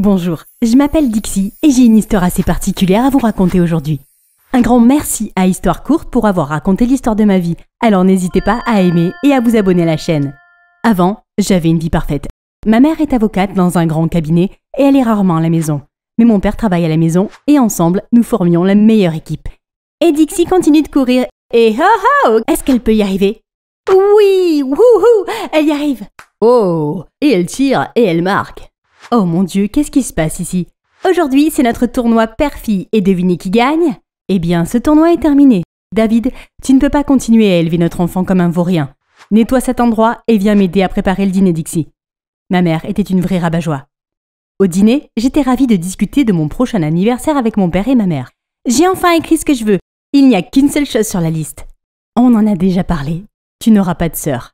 Bonjour, je m'appelle Dixie et j'ai une histoire assez particulière à vous raconter aujourd'hui. Un grand merci à Histoire Courte pour avoir raconté l'histoire de ma vie, alors n'hésitez pas à aimer et à vous abonner à la chaîne. Avant, j'avais une vie parfaite. Ma mère est avocate dans un grand cabinet et elle est rarement à la maison. Mais mon père travaille à la maison et ensemble, nous formions la meilleure équipe. Et Dixie continue de courir et ho ho Est-ce qu'elle peut y arriver Oui Wouhou Elle y arrive Oh Et elle tire et elle marque Oh mon dieu, qu'est-ce qui se passe ici Aujourd'hui, c'est notre tournoi père-fille et devinez qui gagne Eh bien, ce tournoi est terminé. David, tu ne peux pas continuer à élever notre enfant comme un vaurien. Nettoie cet endroit et viens m'aider à préparer le dîner, Dixie. Ma mère était une vraie rabat-joie. Au dîner, j'étais ravie de discuter de mon prochain anniversaire avec mon père et ma mère. J'ai enfin écrit ce que je veux. Il n'y a qu'une seule chose sur la liste. On en a déjà parlé. Tu n'auras pas de sœur.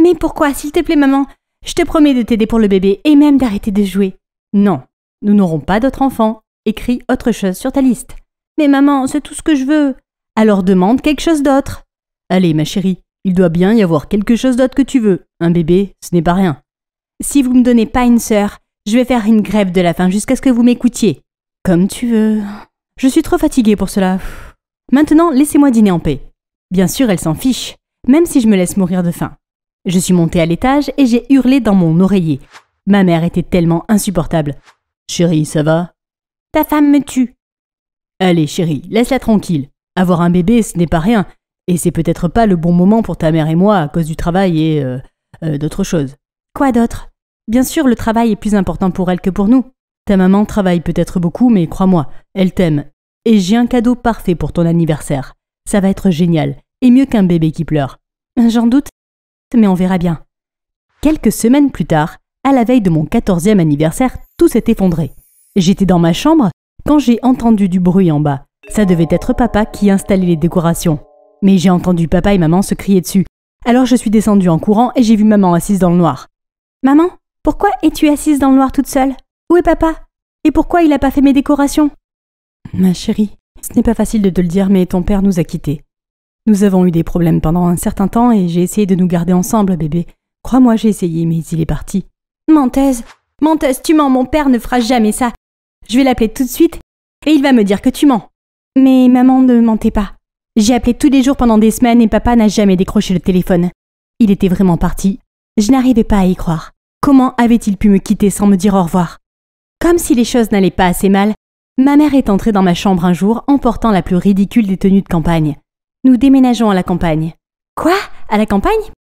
Mais pourquoi, s'il te plaît, maman je te promets de t'aider pour le bébé et même d'arrêter de jouer. Non, nous n'aurons pas d'autres enfants. Écris autre chose sur ta liste. Mais maman, c'est tout ce que je veux. Alors demande quelque chose d'autre. Allez, ma chérie, il doit bien y avoir quelque chose d'autre que tu veux. Un bébé, ce n'est pas rien. Si vous ne me donnez pas une sœur, je vais faire une grève de la faim jusqu'à ce que vous m'écoutiez. Comme tu veux. Je suis trop fatiguée pour cela. Maintenant, laissez-moi dîner en paix. Bien sûr, elle s'en fiche, même si je me laisse mourir de faim. Je suis montée à l'étage et j'ai hurlé dans mon oreiller. Ma mère était tellement insupportable. Chérie, ça va Ta femme me tue. Allez, chérie, laisse-la tranquille. Avoir un bébé, ce n'est pas rien. Et c'est peut-être pas le bon moment pour ta mère et moi à cause du travail et euh, euh, d'autres choses. Quoi d'autre Bien sûr, le travail est plus important pour elle que pour nous. Ta maman travaille peut-être beaucoup, mais crois-moi, elle t'aime. Et j'ai un cadeau parfait pour ton anniversaire. Ça va être génial, et mieux qu'un bébé qui pleure. J'en doute, mais on verra bien. Quelques semaines plus tard, à la veille de mon 14e anniversaire, tout s'est effondré. J'étais dans ma chambre quand j'ai entendu du bruit en bas. Ça devait être papa qui installait les décorations. Mais j'ai entendu papa et maman se crier dessus. Alors je suis descendue en courant et j'ai vu maman assise dans le noir. Maman, pourquoi es-tu assise dans le noir toute seule Où est papa Et pourquoi il n'a pas fait mes décorations Ma chérie, ce n'est pas facile de te le dire, mais ton père nous a quittés. Nous avons eu des problèmes pendant un certain temps et j'ai essayé de nous garder ensemble, bébé. Crois-moi, j'ai essayé, mais il est parti. Menteuse Menteuse, tu mens, mon père ne fera jamais ça. Je vais l'appeler tout de suite et il va me dire que tu mens. Mais maman ne mentait pas. J'ai appelé tous les jours pendant des semaines et papa n'a jamais décroché le téléphone. Il était vraiment parti. Je n'arrivais pas à y croire. Comment avait-il pu me quitter sans me dire au revoir Comme si les choses n'allaient pas assez mal, ma mère est entrée dans ma chambre un jour en portant la plus ridicule des tenues de campagne. Nous déménageons à la campagne. Quoi À la campagne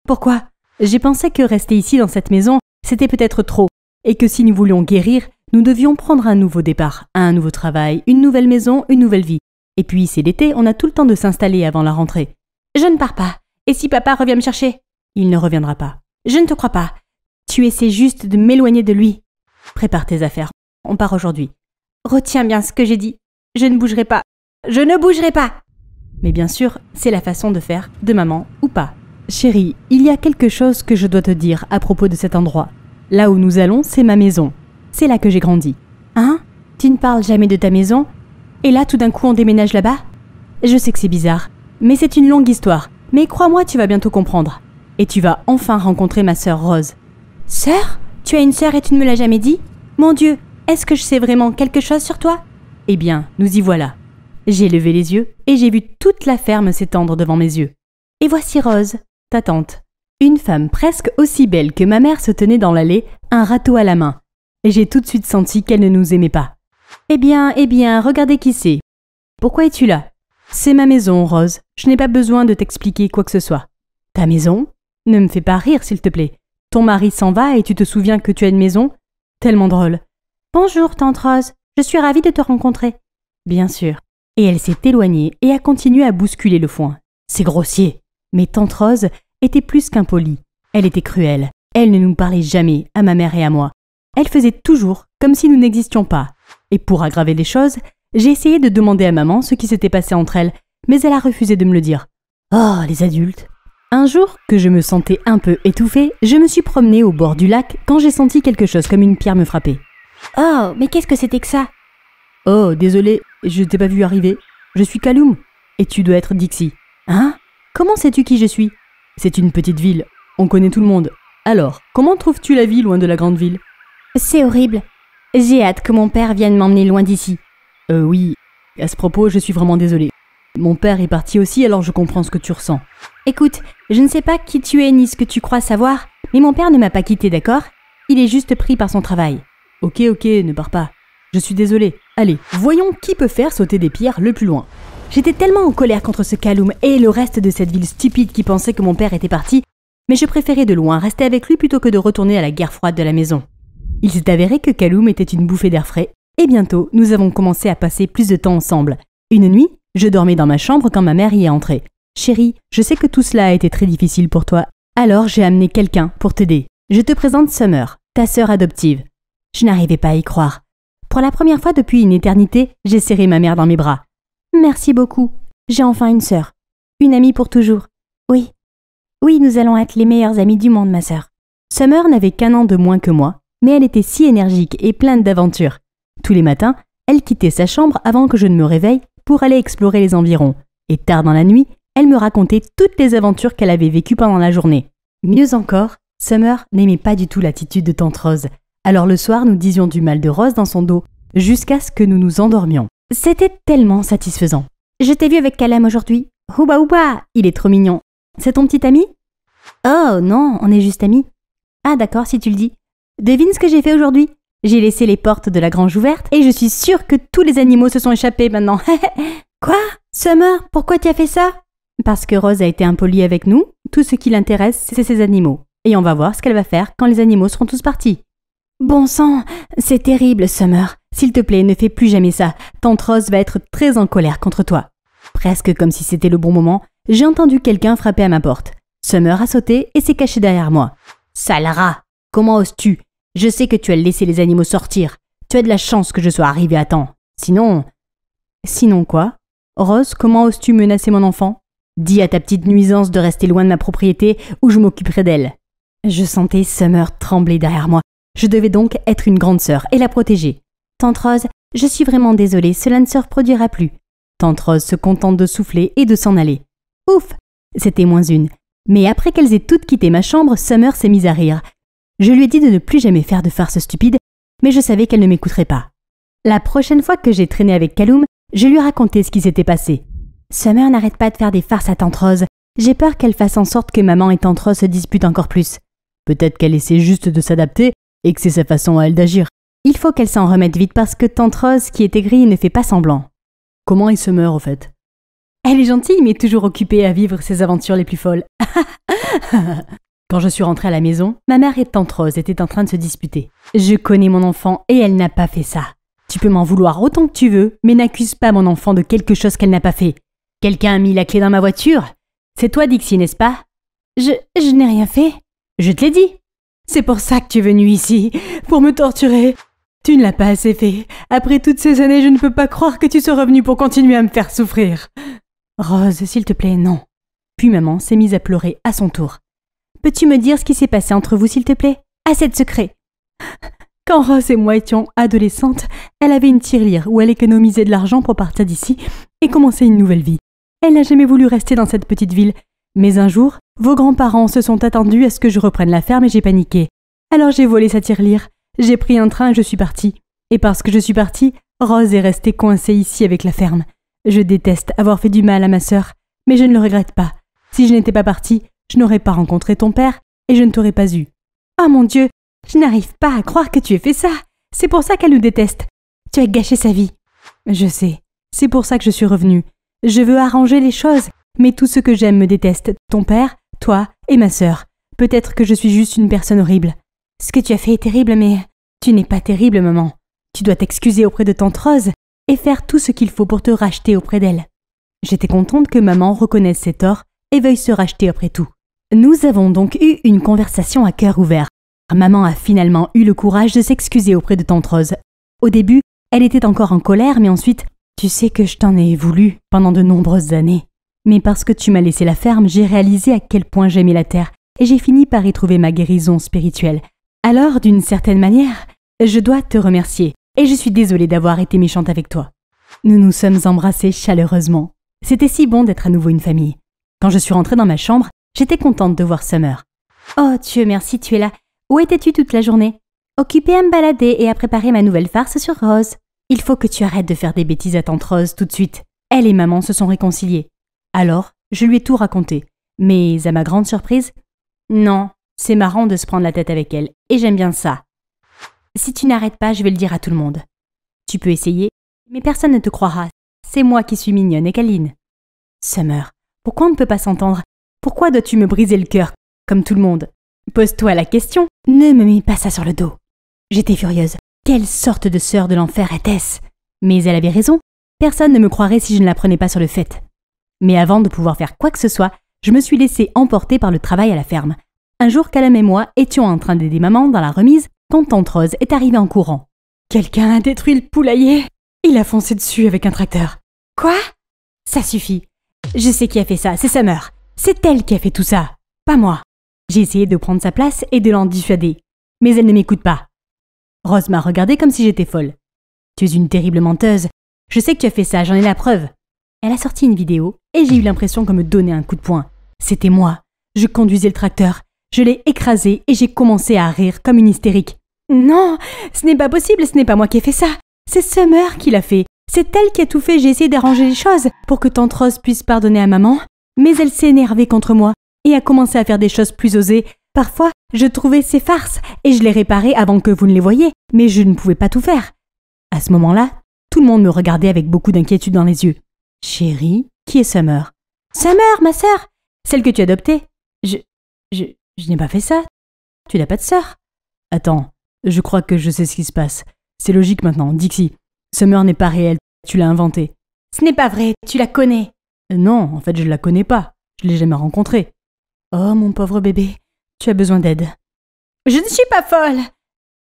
Pourquoi J'ai pensé que rester ici dans cette maison, c'était peut-être trop, et que si nous voulions guérir, nous devions prendre un nouveau départ, un nouveau travail, une nouvelle maison, une nouvelle vie. Et puis, c'est l'été, on a tout le temps de s'installer avant la rentrée. Je ne pars pas. Et si papa revient me chercher Il ne reviendra pas. Je ne te crois pas. Tu essaies juste de m'éloigner de lui. Prépare tes affaires. On part aujourd'hui. Retiens bien ce que j'ai dit. Je ne bougerai pas. Je ne bougerai pas. Mais bien sûr, c'est la façon de faire de maman ou pas. Chérie, il y a quelque chose que je dois te dire à propos de cet endroit. Là où nous allons, c'est ma maison. C'est là que j'ai grandi. Hein Tu ne parles jamais de ta maison Et là, tout d'un coup, on déménage là-bas Je sais que c'est bizarre, mais c'est une longue histoire. Mais crois-moi, tu vas bientôt comprendre. Et tu vas enfin rencontrer ma sœur Rose. Sœur Tu as une sœur et tu ne me l'as jamais dit Mon Dieu, est-ce que je sais vraiment quelque chose sur toi Eh bien, nous y voilà. J'ai levé les yeux et j'ai vu toute la ferme s'étendre devant mes yeux. Et voici Rose, ta tante. Une femme presque aussi belle que ma mère se tenait dans l'allée, un râteau à la main. Et j'ai tout de suite senti qu'elle ne nous aimait pas. Eh bien, eh bien, regardez qui c'est. Pourquoi es-tu là C'est ma maison, Rose. Je n'ai pas besoin de t'expliquer quoi que ce soit. Ta maison Ne me fais pas rire, s'il te plaît. Ton mari s'en va et tu te souviens que tu as une maison Tellement drôle. Bonjour, tante Rose. Je suis ravie de te rencontrer. Bien sûr. Et elle s'est éloignée et a continué à bousculer le foin. C'est grossier. Mais Tante Rose était plus qu'impolie. Elle était cruelle. Elle ne nous parlait jamais, à ma mère et à moi. Elle faisait toujours comme si nous n'existions pas. Et pour aggraver les choses, j'ai essayé de demander à maman ce qui s'était passé entre elles, mais elle a refusé de me le dire. Oh, les adultes Un jour, que je me sentais un peu étouffée, je me suis promenée au bord du lac quand j'ai senti quelque chose comme une pierre me frapper. Oh, mais qu'est-ce que c'était que ça Oh, désolé, je t'ai pas vu arriver. Je suis Caloum, Et tu dois être Dixie. Hein Comment sais-tu qui je suis C'est une petite ville. On connaît tout le monde. Alors, comment trouves-tu la vie loin de la grande ville C'est horrible. J'ai hâte que mon père vienne m'emmener loin d'ici. Euh oui, à ce propos, je suis vraiment désolée. Mon père est parti aussi, alors je comprends ce que tu ressens. Écoute, je ne sais pas qui tu es ni ce que tu crois savoir, mais mon père ne m'a pas quitté, d'accord Il est juste pris par son travail. Ok, ok, ne pars pas. Je suis désolée. Allez, voyons qui peut faire sauter des pierres le plus loin. J'étais tellement en colère contre ce Kaloum et le reste de cette ville stupide qui pensait que mon père était parti, mais je préférais de loin rester avec lui plutôt que de retourner à la guerre froide de la maison. Il s'est avéré que Kaloum était une bouffée d'air frais, et bientôt nous avons commencé à passer plus de temps ensemble. Une nuit, je dormais dans ma chambre quand ma mère y est entrée. Chérie, je sais que tout cela a été très difficile pour toi, alors j'ai amené quelqu'un pour t'aider. Je te présente Summer, ta sœur adoptive. Je n'arrivais pas à y croire. Pour la première fois depuis une éternité, j'ai serré ma mère dans mes bras. Merci beaucoup. J'ai enfin une sœur. Une amie pour toujours. Oui. Oui, nous allons être les meilleures amies du monde, ma sœur. Summer n'avait qu'un an de moins que moi, mais elle était si énergique et pleine d'aventures. Tous les matins, elle quittait sa chambre avant que je ne me réveille pour aller explorer les environs. Et tard dans la nuit, elle me racontait toutes les aventures qu'elle avait vécues pendant la journée. Mieux encore, Summer n'aimait pas du tout l'attitude de Tante Rose. Alors le soir, nous disions du mal de Rose dans son dos, jusqu'à ce que nous nous endormions. C'était tellement satisfaisant. Je t'ai vu avec Calem aujourd'hui. Ouba ouba, Il est trop mignon. C'est ton petit ami Oh non, on est juste amis. Ah d'accord, si tu le dis. Devine ce que j'ai fait aujourd'hui. J'ai laissé les portes de la grange ouvertes et je suis sûre que tous les animaux se sont échappés maintenant. Quoi Summer, pourquoi tu as fait ça Parce que Rose a été impolie avec nous. Tout ce qui l'intéresse, c'est ses animaux. Et on va voir ce qu'elle va faire quand les animaux seront tous partis. Bon sang, c'est terrible, Summer. S'il te plaît, ne fais plus jamais ça. Tante Rose va être très en colère contre toi. Presque comme si c'était le bon moment, j'ai entendu quelqu'un frapper à ma porte. Summer a sauté et s'est caché derrière moi. Sale Comment oses-tu Je sais que tu as laissé les animaux sortir. Tu as de la chance que je sois arrivé à temps. Sinon. Sinon quoi Rose, comment oses-tu menacer mon enfant Dis à ta petite nuisance de rester loin de ma propriété ou je m'occuperai d'elle. Je sentais Summer trembler derrière moi je devais donc être une grande sœur et la protéger. Tante Rose, je suis vraiment désolée, cela ne se reproduira plus. Tante Rose se contente de souffler et de s'en aller. Ouf C'était moins une. Mais après qu'elles aient toutes quitté ma chambre, Summer s'est mise à rire. Je lui ai dit de ne plus jamais faire de farces stupides, mais je savais qu'elle ne m'écouterait pas. La prochaine fois que j'ai traîné avec Calum, je lui racontais ce qui s'était passé. Summer n'arrête pas de faire des farces à Tante Rose. J'ai peur qu'elle fasse en sorte que maman et Tante Rose se disputent encore plus. Peut-être qu'elle essaie juste de s'adapter et que c'est sa façon à elle d'agir. Il faut qu'elle s'en remette vite parce que Tante Rose, qui est aigrie, ne fait pas semblant. Comment il se meurt au fait Elle est gentille mais toujours occupée à vivre ses aventures les plus folles. Quand je suis rentrée à la maison, ma mère et Tante Rose étaient en train de se disputer. Je connais mon enfant et elle n'a pas fait ça. Tu peux m'en vouloir autant que tu veux, mais n'accuse pas mon enfant de quelque chose qu'elle n'a pas fait. Quelqu'un a mis la clé dans ma voiture C'est toi, Dixie, n'est-ce pas Je. je n'ai rien fait. Je te l'ai dit. C'est pour ça que tu es venu ici, pour me torturer. Tu ne l'as pas assez fait. Après toutes ces années, je ne peux pas croire que tu sois revenu pour continuer à me faire souffrir. Rose, s'il te plaît, non. Puis maman s'est mise à pleurer à son tour. Peux-tu me dire ce qui s'est passé entre vous, s'il te plaît Assez de secret. Quand Rose et moi étions adolescentes, elle avait une tirelire où elle économisait de l'argent pour partir d'ici et commencer une nouvelle vie. Elle n'a jamais voulu rester dans cette petite ville, mais un jour, vos grands-parents se sont attendus à ce que je reprenne la ferme et j'ai paniqué. Alors j'ai volé sa tirelire, j'ai pris un train et je suis partie. Et parce que je suis partie, Rose est restée coincée ici avec la ferme. Je déteste avoir fait du mal à ma sœur, mais je ne le regrette pas. Si je n'étais pas partie, je n'aurais pas rencontré ton père et je ne t'aurais pas eu. Ah mon Dieu, je n'arrive pas à croire que tu aies fait ça. C'est pour ça qu'elle nous déteste. Tu as gâché sa vie. Je sais. C'est pour ça que je suis revenue. Je veux arranger les choses, mais tout ce que j'aime me déteste. Ton père, toi et ma sœur. Peut-être que je suis juste une personne horrible. Ce que tu as fait est terrible, mais tu n'es pas terrible, maman. Tu dois t'excuser auprès de tante Rose et faire tout ce qu'il faut pour te racheter auprès d'elle. J'étais contente que maman reconnaisse ses torts et veuille se racheter après tout. Nous avons donc eu une conversation à cœur ouvert. Maman a finalement eu le courage de s'excuser auprès de tante Rose. Au début, elle était encore en colère, mais ensuite, tu sais que je t'en ai voulu pendant de nombreuses années. Mais parce que tu m'as laissé la ferme, j'ai réalisé à quel point j'aimais la terre, et j'ai fini par y trouver ma guérison spirituelle. Alors, d'une certaine manière, je dois te remercier, et je suis désolée d'avoir été méchante avec toi. Nous nous sommes embrassés chaleureusement. C'était si bon d'être à nouveau une famille. Quand je suis rentrée dans ma chambre, j'étais contente de voir Summer. Oh Dieu merci, tu es là. Où étais-tu toute la journée Occupée à me balader et à préparer ma nouvelle farce sur Rose. Il faut que tu arrêtes de faire des bêtises à tante Rose tout de suite. Elle et maman se sont réconciliées. Alors, je lui ai tout raconté. Mais à ma grande surprise, non, c'est marrant de se prendre la tête avec elle, et j'aime bien ça. Si tu n'arrêtes pas, je vais le dire à tout le monde. Tu peux essayer, mais personne ne te croira. C'est moi qui suis mignonne et câline. Summer, pourquoi on ne peut pas s'entendre Pourquoi dois-tu me briser le cœur, comme tout le monde Pose-toi la question, ne me mets pas ça sur le dos. J'étais furieuse. Quelle sorte de sœur de l'enfer était-ce Mais elle avait raison. Personne ne me croirait si je ne la prenais pas sur le fait. Mais avant de pouvoir faire quoi que ce soit, je me suis laissée emporter par le travail à la ferme. Un jour, Calame et moi étions en train d'aider maman dans la remise quand Tante Rose est arrivée en courant. Quelqu'un a détruit le poulailler Il a foncé dessus avec un tracteur. Quoi Ça suffit. Je sais qui a fait ça, c'est sa mère. C'est elle qui a fait tout ça, pas moi. J'ai essayé de prendre sa place et de l'en dissuader, mais elle ne m'écoute pas. Rose m'a regardée comme si j'étais folle. Tu es une terrible menteuse. Je sais que tu as fait ça, j'en ai la preuve elle a sorti une vidéo et j'ai eu l'impression qu'on me donnait un coup de poing. C'était moi. Je conduisais le tracteur, je l'ai écrasé et j'ai commencé à rire comme une hystérique. Non, ce n'est pas possible, ce n'est pas moi qui ai fait ça. C'est Summer qui l'a fait. C'est elle qui a tout fait, j'ai essayé d'arranger les choses pour que tante Rose puisse pardonner à maman. Mais elle s'est énervée contre moi et a commencé à faire des choses plus osées. Parfois, je trouvais ses farces et je les réparais avant que vous ne les voyiez, mais je ne pouvais pas tout faire. À ce moment-là, tout le monde me regardait avec beaucoup d'inquiétude dans les yeux. Chérie, qui est Summer Summer, ma sœur Celle que tu as adoptée Je. Je. Je n'ai pas fait ça. Tu n'as pas de sœur. Attends, je crois que je sais ce qui se passe. C'est logique maintenant, Dixie. Summer n'est pas réelle, tu l'as inventée. Ce n'est pas vrai, tu la connais. Euh, non, en fait, je ne la connais pas. Je l'ai jamais rencontrée. Oh, mon pauvre bébé, tu as besoin d'aide. Je ne suis pas folle.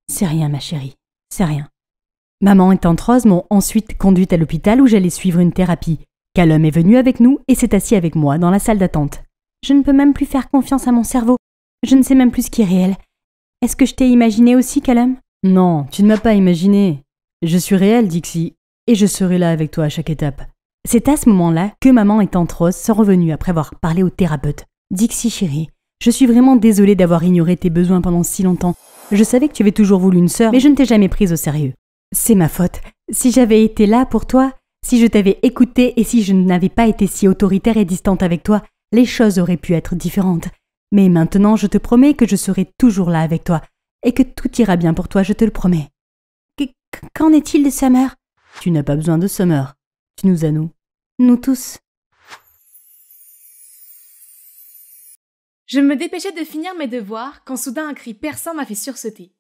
C'est rien, ma chérie, c'est rien. Maman et tante m'ont ensuite conduite à l'hôpital où j'allais suivre une thérapie. Calum est venu avec nous et s'est assis avec moi dans la salle d'attente. Je ne peux même plus faire confiance à mon cerveau. Je ne sais même plus ce qui est réel. Est-ce que je t'ai imaginé aussi, Calum Non, tu ne m'as pas imaginé. Je suis réel, Dixie, et je serai là avec toi à chaque étape. C'est à ce moment-là que maman et tante sont revenues après avoir parlé au thérapeute. Dixie chérie, je suis vraiment désolée d'avoir ignoré tes besoins pendant si longtemps. Je savais que tu avais toujours voulu une sœur, mais je ne t'ai jamais prise au sérieux. C'est ma faute. Si j'avais été là pour toi, si je t'avais écouté et si je n'avais pas été si autoritaire et distante avec toi, les choses auraient pu être différentes. Mais maintenant, je te promets que je serai toujours là avec toi, et que tout ira bien pour toi, je te le promets. Qu'en est-il de Summer Tu n'as pas besoin de Summer. Tu nous as nous. Nous tous. Je me dépêchais de finir mes devoirs quand soudain un cri perçant m'a fait sursauter.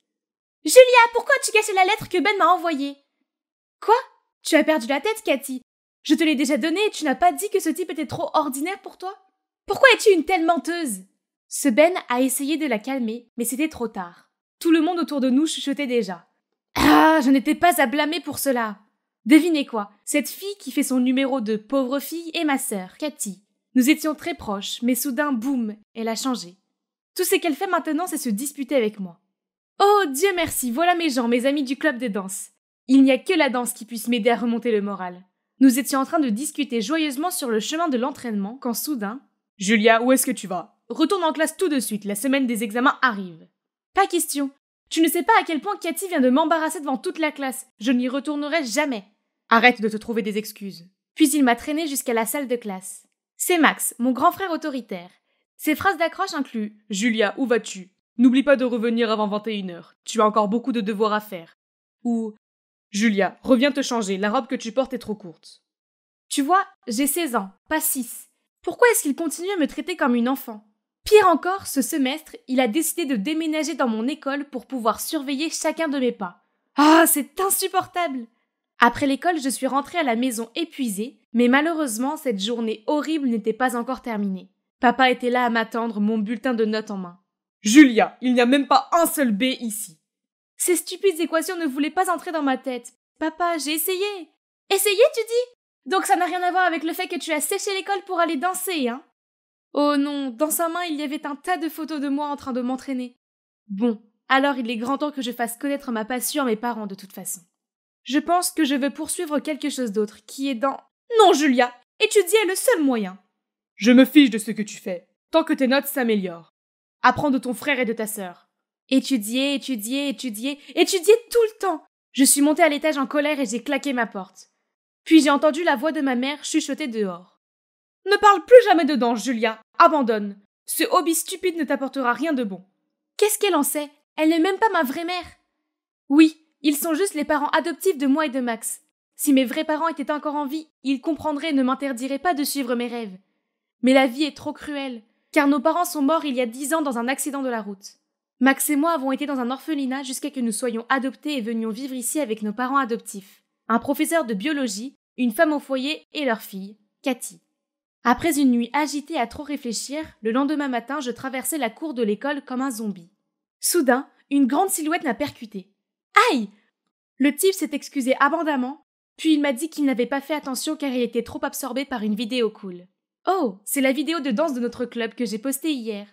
Julia, pourquoi as-tu caché la lettre que Ben m'a envoyée Quoi Tu as perdu la tête, Cathy. Je te l'ai déjà donnée et tu n'as pas dit que ce type était trop ordinaire pour toi Pourquoi es-tu une telle menteuse Ce Ben a essayé de la calmer, mais c'était trop tard. Tout le monde autour de nous chuchotait déjà. Ah, je n'étais pas à blâmer pour cela. Devinez quoi Cette fille qui fait son numéro de pauvre fille est ma sœur, Cathy. Nous étions très proches, mais soudain, boum, elle a changé. Tout ce qu'elle fait maintenant, c'est se disputer avec moi. Oh Dieu merci, voilà mes gens, mes amis du club de danse. Il n'y a que la danse qui puisse m'aider à remonter le moral. Nous étions en train de discuter joyeusement sur le chemin de l'entraînement quand soudain. Julia, où est-ce que tu vas Retourne en classe tout de suite, la semaine des examens arrive. Pas question. Tu ne sais pas à quel point Cathy vient de m'embarrasser devant toute la classe. Je n'y retournerai jamais. Arrête de te trouver des excuses. Puis il m'a traîné jusqu'à la salle de classe. C'est Max, mon grand frère autoritaire. Ses phrases d'accroche incluent Julia, où vas-tu N'oublie pas de revenir avant 21h. Tu as encore beaucoup de devoirs à faire. Ou Julia, reviens te changer. La robe que tu portes est trop courte. Tu vois, j'ai 16 ans, pas 6. Pourquoi est-ce qu'il continue à me traiter comme une enfant Pire encore, ce semestre, il a décidé de déménager dans mon école pour pouvoir surveiller chacun de mes pas. Ah, c'est insupportable Après l'école, je suis rentrée à la maison épuisée, mais malheureusement, cette journée horrible n'était pas encore terminée. Papa était là à m'attendre, mon bulletin de notes en main. Julia, il n'y a même pas un seul B ici. Ces stupides équations ne voulaient pas entrer dans ma tête. Papa, j'ai essayé. Essayé, tu dis Donc ça n'a rien à voir avec le fait que tu as séché l'école pour aller danser, hein Oh non, dans sa main, il y avait un tas de photos de moi en train de m'entraîner. Bon, alors il est grand temps que je fasse connaître ma passion à mes parents de toute façon. Je pense que je veux poursuivre quelque chose d'autre, qui est dans... Non, Julia Étudier est le seul moyen Je me fiche de ce que tu fais, tant que tes notes s'améliorent. Apprends de ton frère et de ta sœur. Étudier, étudier, étudier, étudier tout le temps. Je suis montée à l'étage en colère et j'ai claqué ma porte. Puis j'ai entendu la voix de ma mère chuchoter dehors. Ne parle plus jamais de danse, Julia. Abandonne. Ce hobby stupide ne t'apportera rien de bon. Qu'est-ce qu'elle en sait Elle n'est même pas ma vraie mère. Oui, ils sont juste les parents adoptifs de moi et de Max. Si mes vrais parents étaient encore en vie, ils comprendraient et ne m'interdiraient pas de suivre mes rêves. Mais la vie est trop cruelle car nos parents sont morts il y a dix ans dans un accident de la route. Max et moi avons été dans un orphelinat jusqu'à que nous soyons adoptés et venions vivre ici avec nos parents adoptifs, un professeur de biologie, une femme au foyer et leur fille, Cathy. Après une nuit agitée à trop réfléchir, le lendemain matin, je traversais la cour de l'école comme un zombie. Soudain, une grande silhouette m'a percuté. Aïe Le type s'est excusé abondamment, puis il m'a dit qu'il n'avait pas fait attention car il était trop absorbé par une vidéo cool. Oh, c'est la vidéo de danse de notre club que j'ai postée hier.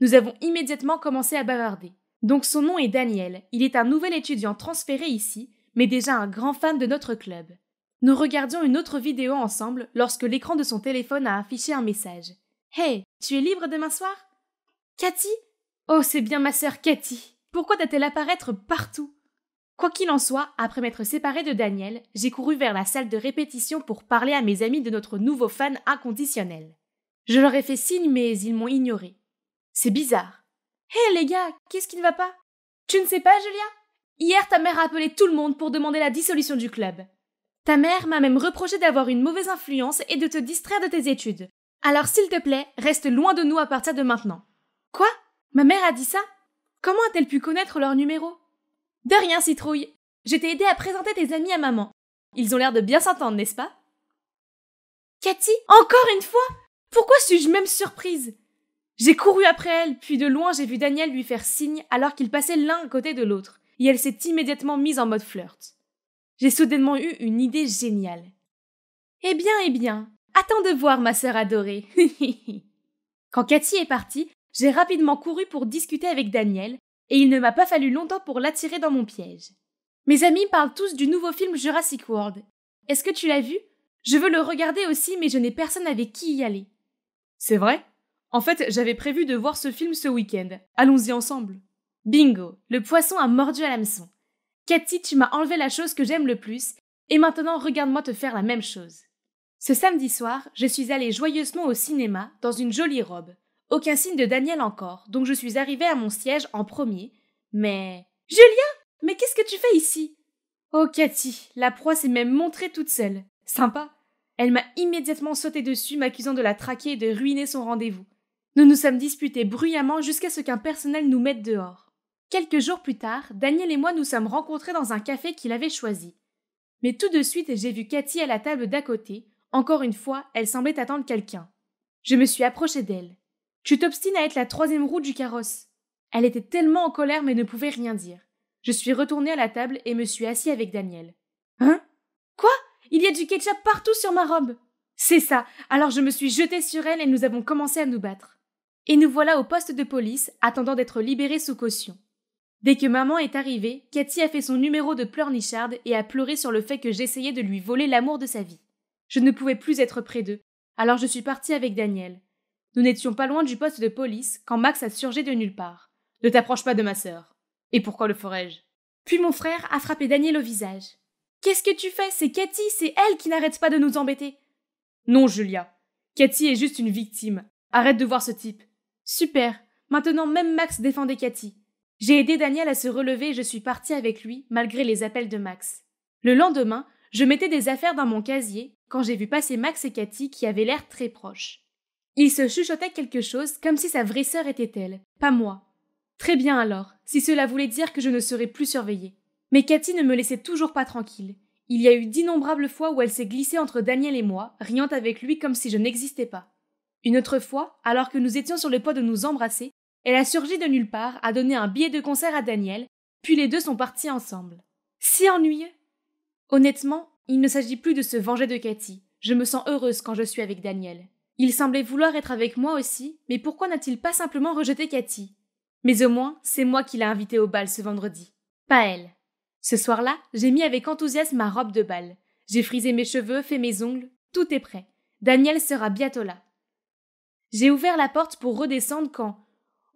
Nous avons immédiatement commencé à bavarder. Donc son nom est Daniel, il est un nouvel étudiant transféré ici, mais déjà un grand fan de notre club. Nous regardions une autre vidéo ensemble lorsque l'écran de son téléphone a affiché un message. Hey, tu es libre demain soir Cathy Oh, c'est bien ma sœur Cathy. Pourquoi doit-elle apparaître partout Quoi qu'il en soit, après m'être séparée de Daniel, j'ai couru vers la salle de répétition pour parler à mes amis de notre nouveau fan inconditionnel. Je leur ai fait signe, mais ils m'ont ignoré. C'est bizarre. Hé les gars, qu'est-ce qui ne va pas Tu ne sais pas, Julia Hier, ta mère a appelé tout le monde pour demander la dissolution du club. Ta mère m'a même reproché d'avoir une mauvaise influence et de te distraire de tes études. Alors s'il te plaît, reste loin de nous à partir de maintenant. Quoi Ma mère a dit ça Comment a-t-elle pu connaître leur numéro de rien, Citrouille Je t'ai aidé à présenter tes amis à maman. Ils ont l'air de bien s'entendre, n'est-ce pas Cathy, encore une fois Pourquoi suis-je même surprise J'ai couru après elle, puis de loin j'ai vu Daniel lui faire signe alors qu'ils passaient l'un à côté de l'autre, et elle s'est immédiatement mise en mode flirt. J'ai soudainement eu une idée géniale. Eh bien, eh bien, attends de voir, ma sœur adorée. Quand Cathy est partie, j'ai rapidement couru pour discuter avec Daniel, et il ne m'a pas fallu longtemps pour l'attirer dans mon piège. Mes amis parlent tous du nouveau film Jurassic World. Est-ce que tu l'as vu Je veux le regarder aussi, mais je n'ai personne avec qui y aller. C'est vrai En fait, j'avais prévu de voir ce film ce week-end. Allons-y ensemble. Bingo Le poisson a mordu à l'hameçon. Cathy, tu m'as enlevé la chose que j'aime le plus, et maintenant regarde-moi te faire la même chose. Ce samedi soir, je suis allée joyeusement au cinéma dans une jolie robe, aucun signe de Daniel encore, donc je suis arrivée à mon siège en premier. Mais. Julien Mais qu'est-ce que tu fais ici Oh Cathy, la proie s'est même montrée toute seule. Sympa. Elle m'a immédiatement sauté dessus, m'accusant de la traquer et de ruiner son rendez-vous. Nous nous sommes disputés bruyamment jusqu'à ce qu'un personnel nous mette dehors. Quelques jours plus tard, Daniel et moi nous sommes rencontrés dans un café qu'il avait choisi. Mais tout de suite, j'ai vu Cathy à la table d'à côté. Encore une fois, elle semblait attendre quelqu'un. Je me suis approchée d'elle. Tu t'obstines à être la troisième roue du carrosse. Elle était tellement en colère mais ne pouvait rien dire. Je suis retournée à la table et me suis assis avec Daniel. Hein Quoi Il y a du ketchup partout sur ma robe C'est ça Alors je me suis jetée sur elle et nous avons commencé à nous battre. Et nous voilà au poste de police, attendant d'être libérés sous caution. Dès que maman est arrivée, Cathy a fait son numéro de pleurnicharde et a pleuré sur le fait que j'essayais de lui voler l'amour de sa vie. Je ne pouvais plus être près d'eux, alors je suis partie avec Daniel. Nous n'étions pas loin du poste de police quand Max a surgé de nulle part. Ne t'approche pas de ma sœur. Et pourquoi le ferais-je Puis mon frère a frappé Daniel au visage. Qu'est-ce que tu fais C'est Cathy, c'est elle qui n'arrête pas de nous embêter. Non, Julia. Cathy est juste une victime. Arrête de voir ce type. Super. Maintenant même Max défendait Cathy. J'ai aidé Daniel à se relever et je suis partie avec lui, malgré les appels de Max. Le lendemain, je mettais des affaires dans mon casier quand j'ai vu passer Max et Cathy qui avaient l'air très proches. Il se chuchotait quelque chose comme si sa vraie sœur était elle, pas moi. Très bien alors, si cela voulait dire que je ne serais plus surveillée. Mais Cathy ne me laissait toujours pas tranquille. Il y a eu d'innombrables fois où elle s'est glissée entre Daniel et moi, riant avec lui comme si je n'existais pas. Une autre fois, alors que nous étions sur le point de nous embrasser, elle a surgi de nulle part, a donné un billet de concert à Daniel, puis les deux sont partis ensemble. Si ennuyeux Honnêtement, il ne s'agit plus de se venger de Cathy. Je me sens heureuse quand je suis avec Daniel. Il semblait vouloir être avec moi aussi, mais pourquoi n'a-t-il pas simplement rejeté Cathy Mais au moins, c'est moi qui l'ai invité au bal ce vendredi, pas elle. Ce soir-là, j'ai mis avec enthousiasme ma robe de bal. J'ai frisé mes cheveux, fait mes ongles, tout est prêt. Daniel sera bientôt là. J'ai ouvert la porte pour redescendre quand.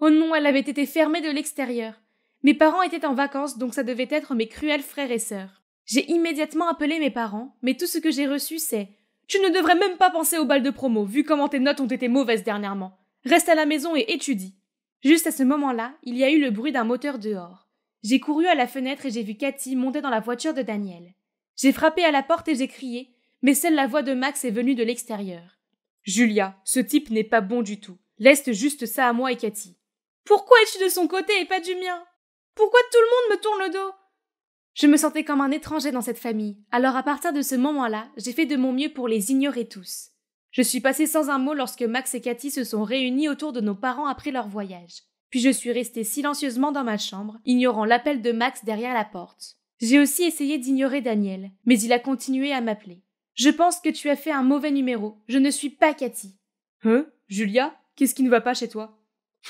Oh non, elle avait été fermée de l'extérieur. Mes parents étaient en vacances, donc ça devait être mes cruels frères et sœurs. J'ai immédiatement appelé mes parents, mais tout ce que j'ai reçu, c'est tu ne devrais même pas penser au bal de promo, vu comment tes notes ont été mauvaises dernièrement. Reste à la maison et étudie. Juste à ce moment-là, il y a eu le bruit d'un moteur dehors. J'ai couru à la fenêtre et j'ai vu Cathy monter dans la voiture de Daniel. J'ai frappé à la porte et j'ai crié, mais seule la voix de Max est venue de l'extérieur. Julia, ce type n'est pas bon du tout. Laisse juste ça à moi et Cathy. Pourquoi es-tu de son côté et pas du mien Pourquoi tout le monde me tourne le dos je me sentais comme un étranger dans cette famille, alors à partir de ce moment-là, j'ai fait de mon mieux pour les ignorer tous. Je suis passée sans un mot lorsque Max et Cathy se sont réunis autour de nos parents après leur voyage. Puis je suis restée silencieusement dans ma chambre, ignorant l'appel de Max derrière la porte. J'ai aussi essayé d'ignorer Daniel, mais il a continué à m'appeler. Je pense que tu as fait un mauvais numéro. Je ne suis pas Cathy. Hein Julia Qu'est-ce qui ne va pas chez toi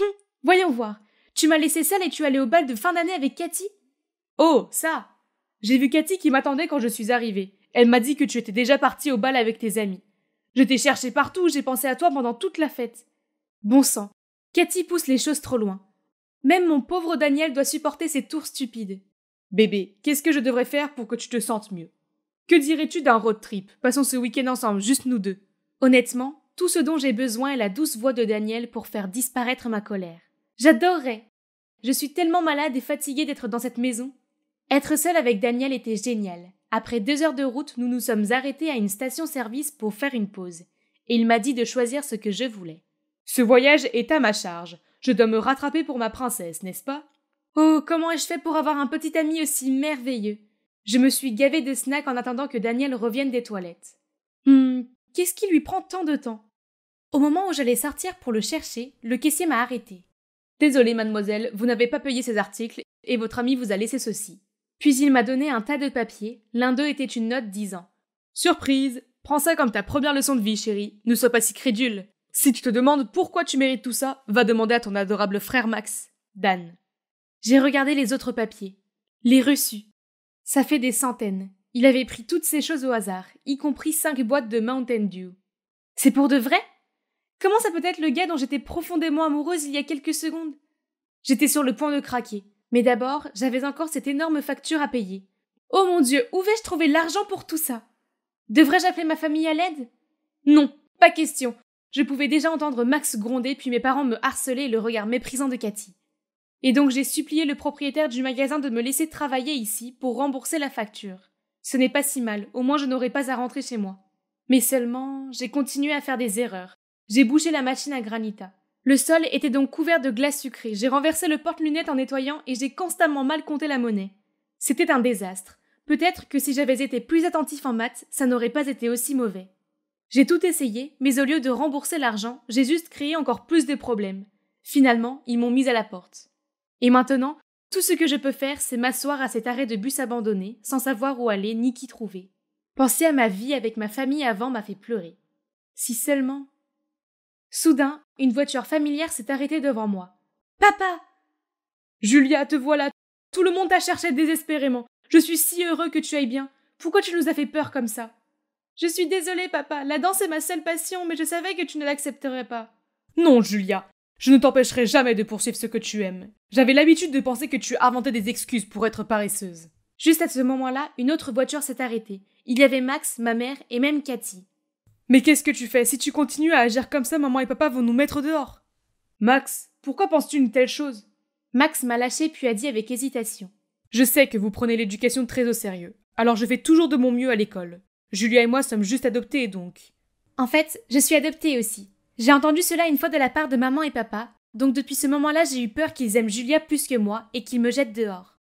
Hum Voyons voir. Tu m'as laissé seule et tu allais au bal de fin d'année avec Cathy Oh, ça J'ai vu Cathy qui m'attendait quand je suis arrivée. Elle m'a dit que tu étais déjà parti au bal avec tes amis. Je t'ai cherché partout, j'ai pensé à toi pendant toute la fête. Bon sang. Cathy pousse les choses trop loin. Même mon pauvre Daniel doit supporter ses tours stupides. Bébé, qu'est-ce que je devrais faire pour que tu te sentes mieux Que dirais-tu d'un road trip Passons ce week-end ensemble, juste nous deux. Honnêtement, tout ce dont j'ai besoin est la douce voix de Daniel pour faire disparaître ma colère. J'adorerais. Je suis tellement malade et fatiguée d'être dans cette maison. Être seul avec Daniel était génial. Après deux heures de route, nous nous sommes arrêtés à une station-service pour faire une pause. Et il m'a dit de choisir ce que je voulais. Ce voyage est à ma charge. Je dois me rattraper pour ma princesse, n'est-ce pas Oh, comment ai-je fait pour avoir un petit ami aussi merveilleux Je me suis gavé de snacks en attendant que Daniel revienne des toilettes. Hum, qu'est-ce qui lui prend tant de temps Au moment où j'allais sortir pour le chercher, le caissier m'a arrêté. Désolée mademoiselle, vous n'avez pas payé ces articles et votre ami vous a laissé ceci. Puis il m'a donné un tas de papiers, l'un d'eux était une note disant Surprise Prends ça comme ta première leçon de vie, chérie, ne sois pas si crédule. Si tu te demandes pourquoi tu mérites tout ça, va demander à ton adorable frère Max, Dan. J'ai regardé les autres papiers, les reçus. Ça fait des centaines. Il avait pris toutes ces choses au hasard, y compris cinq boîtes de Mountain Dew. C'est pour de vrai Comment ça peut être le gars dont j'étais profondément amoureuse il y a quelques secondes J'étais sur le point de craquer. Mais d'abord, j'avais encore cette énorme facture à payer. Oh mon Dieu, où vais-je trouver l'argent pour tout ça Devrais-je appeler ma famille à l'aide Non, pas question. Je pouvais déjà entendre Max gronder, puis mes parents me et le regard méprisant de Cathy. Et donc j'ai supplié le propriétaire du magasin de me laisser travailler ici pour rembourser la facture. Ce n'est pas si mal, au moins je n'aurai pas à rentrer chez moi. Mais seulement, j'ai continué à faire des erreurs. J'ai bouché la machine à granita. Le sol était donc couvert de glace sucrée. J'ai renversé le porte-lunettes en nettoyant et j'ai constamment mal compté la monnaie. C'était un désastre. Peut-être que si j'avais été plus attentif en maths, ça n'aurait pas été aussi mauvais. J'ai tout essayé, mais au lieu de rembourser l'argent, j'ai juste créé encore plus de problèmes. Finalement, ils m'ont mise à la porte. Et maintenant, tout ce que je peux faire, c'est m'asseoir à cet arrêt de bus abandonné, sans savoir où aller ni qui trouver. Penser à ma vie avec ma famille avant m'a fait pleurer. Si seulement Soudain, une voiture familière s'est arrêtée devant moi. Papa Julia, te voilà Tout le monde t'a cherché désespérément. Je suis si heureux que tu ailles bien. Pourquoi tu nous as fait peur comme ça Je suis désolée, papa. La danse est ma seule passion, mais je savais que tu ne l'accepterais pas. Non, Julia. Je ne t'empêcherai jamais de poursuivre ce que tu aimes. J'avais l'habitude de penser que tu inventais des excuses pour être paresseuse. Juste à ce moment-là, une autre voiture s'est arrêtée. Il y avait Max, ma mère et même Cathy. Mais qu'est-ce que tu fais Si tu continues à agir comme ça, maman et papa vont nous mettre dehors. Max, pourquoi penses-tu une telle chose Max m'a lâché puis a dit avec hésitation. Je sais que vous prenez l'éducation très au sérieux, alors je fais toujours de mon mieux à l'école. Julia et moi sommes juste adoptés donc. En fait, je suis adoptée aussi. J'ai entendu cela une fois de la part de maman et papa, donc depuis ce moment-là j'ai eu peur qu'ils aiment Julia plus que moi et qu'ils me jettent dehors.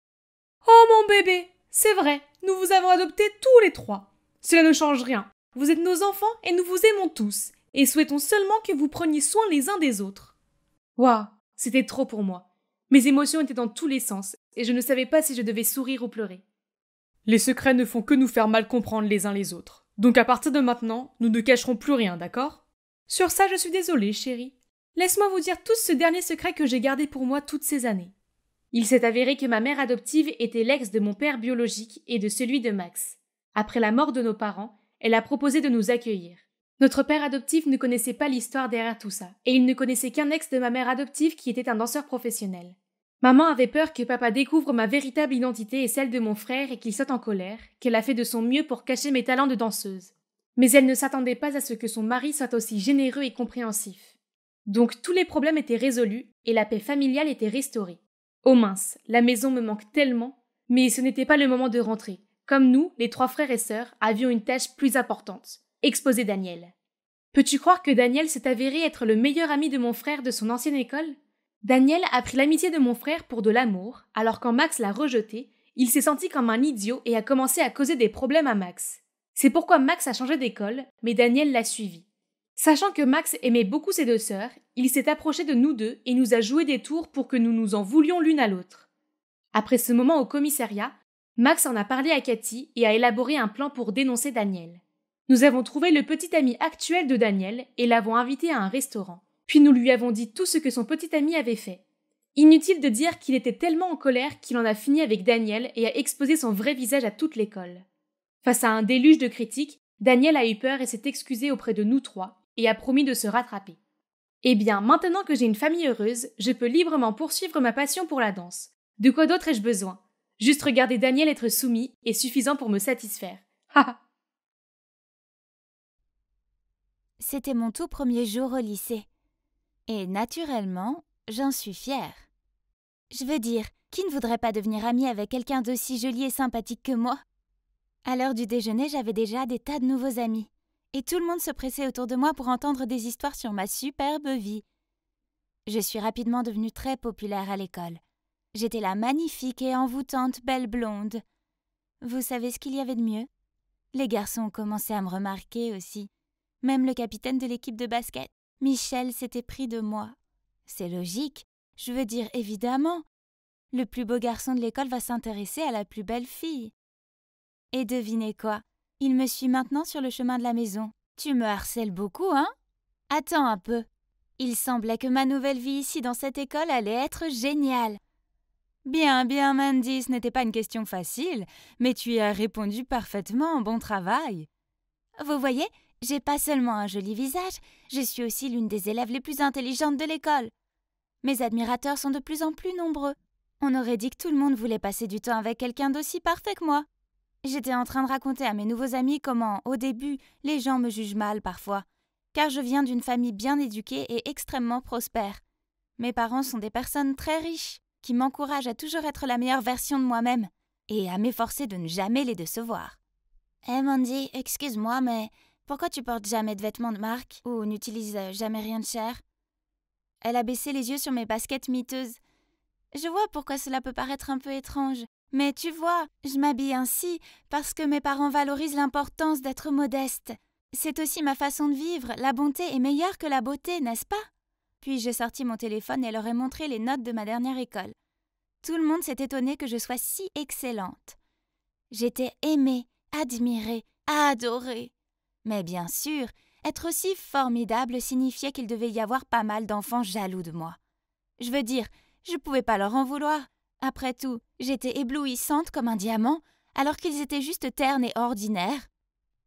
Oh mon bébé C'est vrai, nous vous avons adoptés tous les trois. Cela ne change rien, vous êtes nos enfants et nous vous aimons tous, et souhaitons seulement que vous preniez soin les uns des autres. Waouh, c'était trop pour moi. Mes émotions étaient dans tous les sens, et je ne savais pas si je devais sourire ou pleurer. Les secrets ne font que nous faire mal comprendre les uns les autres. Donc à partir de maintenant, nous ne cacherons plus rien, d'accord Sur ça, je suis désolée, chérie. Laisse-moi vous dire tous ce dernier secret que j'ai gardé pour moi toutes ces années. Il s'est avéré que ma mère adoptive était l'ex de mon père biologique et de celui de Max. Après la mort de nos parents, elle a proposé de nous accueillir. Notre père adoptif ne connaissait pas l'histoire derrière tout ça, et il ne connaissait qu'un ex de ma mère adoptive qui était un danseur professionnel. Maman avait peur que papa découvre ma véritable identité et celle de mon frère et qu'il soit en colère, qu'elle a fait de son mieux pour cacher mes talents de danseuse. Mais elle ne s'attendait pas à ce que son mari soit aussi généreux et compréhensif. Donc tous les problèmes étaient résolus et la paix familiale était restaurée. Oh mince, la maison me manque tellement, mais ce n'était pas le moment de rentrer. Comme nous, les trois frères et sœurs avions une tâche plus importante exposer Daniel. Peux-tu croire que Daniel s'est avéré être le meilleur ami de mon frère de son ancienne école Daniel a pris l'amitié de mon frère pour de l'amour, alors quand Max l'a rejeté, il s'est senti comme un idiot et a commencé à causer des problèmes à Max. C'est pourquoi Max a changé d'école, mais Daniel l'a suivi. Sachant que Max aimait beaucoup ses deux sœurs, il s'est approché de nous deux et nous a joué des tours pour que nous nous en voulions l'une à l'autre. Après ce moment au commissariat, Max en a parlé à Cathy et a élaboré un plan pour dénoncer Daniel. Nous avons trouvé le petit ami actuel de Daniel et l'avons invité à un restaurant. Puis nous lui avons dit tout ce que son petit ami avait fait. Inutile de dire qu'il était tellement en colère qu'il en a fini avec Daniel et a exposé son vrai visage à toute l'école. Face à un déluge de critiques, Daniel a eu peur et s'est excusé auprès de nous trois et a promis de se rattraper. Eh bien, maintenant que j'ai une famille heureuse, je peux librement poursuivre ma passion pour la danse. De quoi d'autre ai-je besoin Juste regarder Daniel être soumis est suffisant pour me satisfaire. C'était mon tout premier jour au lycée. Et naturellement, j'en suis fière. Je veux dire, qui ne voudrait pas devenir ami avec quelqu'un d'aussi joli et sympathique que moi À l'heure du déjeuner, j'avais déjà des tas de nouveaux amis. Et tout le monde se pressait autour de moi pour entendre des histoires sur ma superbe vie. Je suis rapidement devenue très populaire à l'école. J'étais la magnifique et envoûtante belle blonde. Vous savez ce qu'il y avait de mieux Les garçons ont commencé à me remarquer aussi. Même le capitaine de l'équipe de basket, Michel, s'était pris de moi. C'est logique, je veux dire évidemment. Le plus beau garçon de l'école va s'intéresser à la plus belle fille. Et devinez quoi Il me suit maintenant sur le chemin de la maison. Tu me harcèles beaucoup, hein Attends un peu. Il semblait que ma nouvelle vie ici dans cette école allait être géniale. Bien, bien, Mandy, ce n'était pas une question facile, mais tu y as répondu parfaitement. Bon travail. Vous voyez, j'ai pas seulement un joli visage, je suis aussi l'une des élèves les plus intelligentes de l'école. Mes admirateurs sont de plus en plus nombreux. On aurait dit que tout le monde voulait passer du temps avec quelqu'un d'aussi parfait que moi. J'étais en train de raconter à mes nouveaux amis comment, au début, les gens me jugent mal parfois, car je viens d'une famille bien éduquée et extrêmement prospère. Mes parents sont des personnes très riches qui m'encourage à toujours être la meilleure version de moi-même et à m'efforcer de ne jamais les décevoir. Eh Mandy, excuse-moi, mais pourquoi tu portes jamais de vêtements de marque ou n'utilises euh, jamais rien de cher Elle a baissé les yeux sur mes baskets miteuses. Je vois pourquoi cela peut paraître un peu étrange, mais tu vois, je m'habille ainsi parce que mes parents valorisent l'importance d'être modeste. C'est aussi ma façon de vivre, la bonté est meilleure que la beauté, n'est-ce pas puis j'ai sorti mon téléphone et leur ai montré les notes de ma dernière école. Tout le monde s'est étonné que je sois si excellente. J'étais aimée, admirée, adorée. Mais bien sûr, être aussi formidable signifiait qu'il devait y avoir pas mal d'enfants jaloux de moi. Je veux dire, je pouvais pas leur en vouloir. Après tout, j'étais éblouissante comme un diamant, alors qu'ils étaient juste ternes et ordinaires.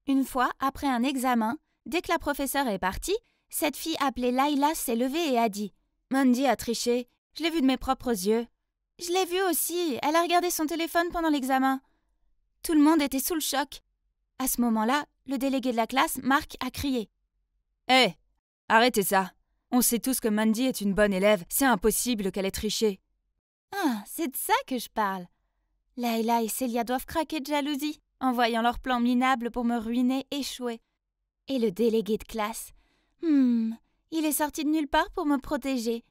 Une fois, après un examen, dès que la professeure est partie, cette fille appelée Laila s'est levée et a dit Mandy a triché, je l'ai vue de mes propres yeux. Je l'ai vue aussi, elle a regardé son téléphone pendant l'examen. Tout le monde était sous le choc. À ce moment-là, le délégué de la classe, Marc, a crié Hé, arrêtez ça On sait tous que Mandy est une bonne élève, c'est impossible qu'elle ait triché. Ah, c'est de ça que je parle. Laila et Célia doivent craquer de jalousie en voyant leur plan minable pour me ruiner échouer. Et le délégué de classe, Hmm, il est sorti de nulle part pour me protéger.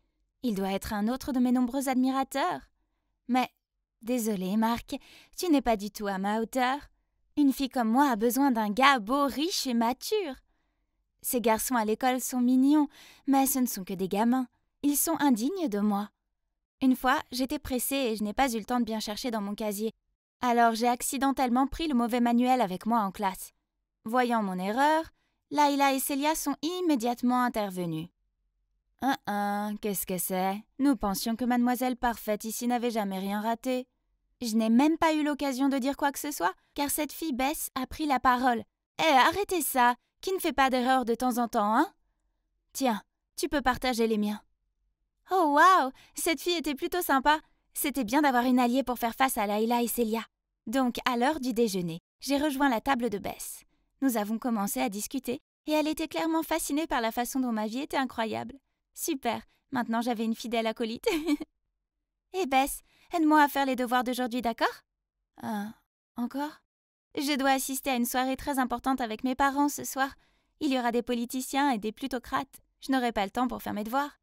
Il doit être un autre de mes nombreux admirateurs. Mais, désolé, Marc, tu n'es pas du tout à ma hauteur. Une fille comme moi a besoin d'un gars beau, riche et mature. Ces garçons à l'école sont mignons, mais ce ne sont que des gamins. Ils sont indignes de moi. Une fois, j'étais pressée et je n'ai pas eu le temps de bien chercher dans mon casier. Alors j'ai accidentellement pris le mauvais manuel avec moi en classe. Voyant mon erreur, Laila et Celia sont immédiatement intervenues. Hein, qu'est-ce que c'est Nous pensions que Mademoiselle Parfaite ici n'avait jamais rien raté. Je n'ai même pas eu l'occasion de dire quoi que ce soit, car cette fille Bess a pris la parole. Eh, arrêtez ça Qui ne fait pas d'erreur de temps en temps, hein Tiens, tu peux partager les miens. Oh waouh Cette fille était plutôt sympa C'était bien d'avoir une alliée pour faire face à Laila et Celia. Donc, à l'heure du déjeuner, j'ai rejoint la table de Bess. Nous avons commencé à discuter et elle était clairement fascinée par la façon dont ma vie était incroyable. Super, maintenant j'avais une fidèle acolyte. Eh Bess, aide-moi à faire les devoirs d'aujourd'hui, d'accord Ah, encore Je dois assister à une soirée très importante avec mes parents ce soir. Il y aura des politiciens et des plutocrates. Je n'aurai pas le temps pour faire mes devoirs.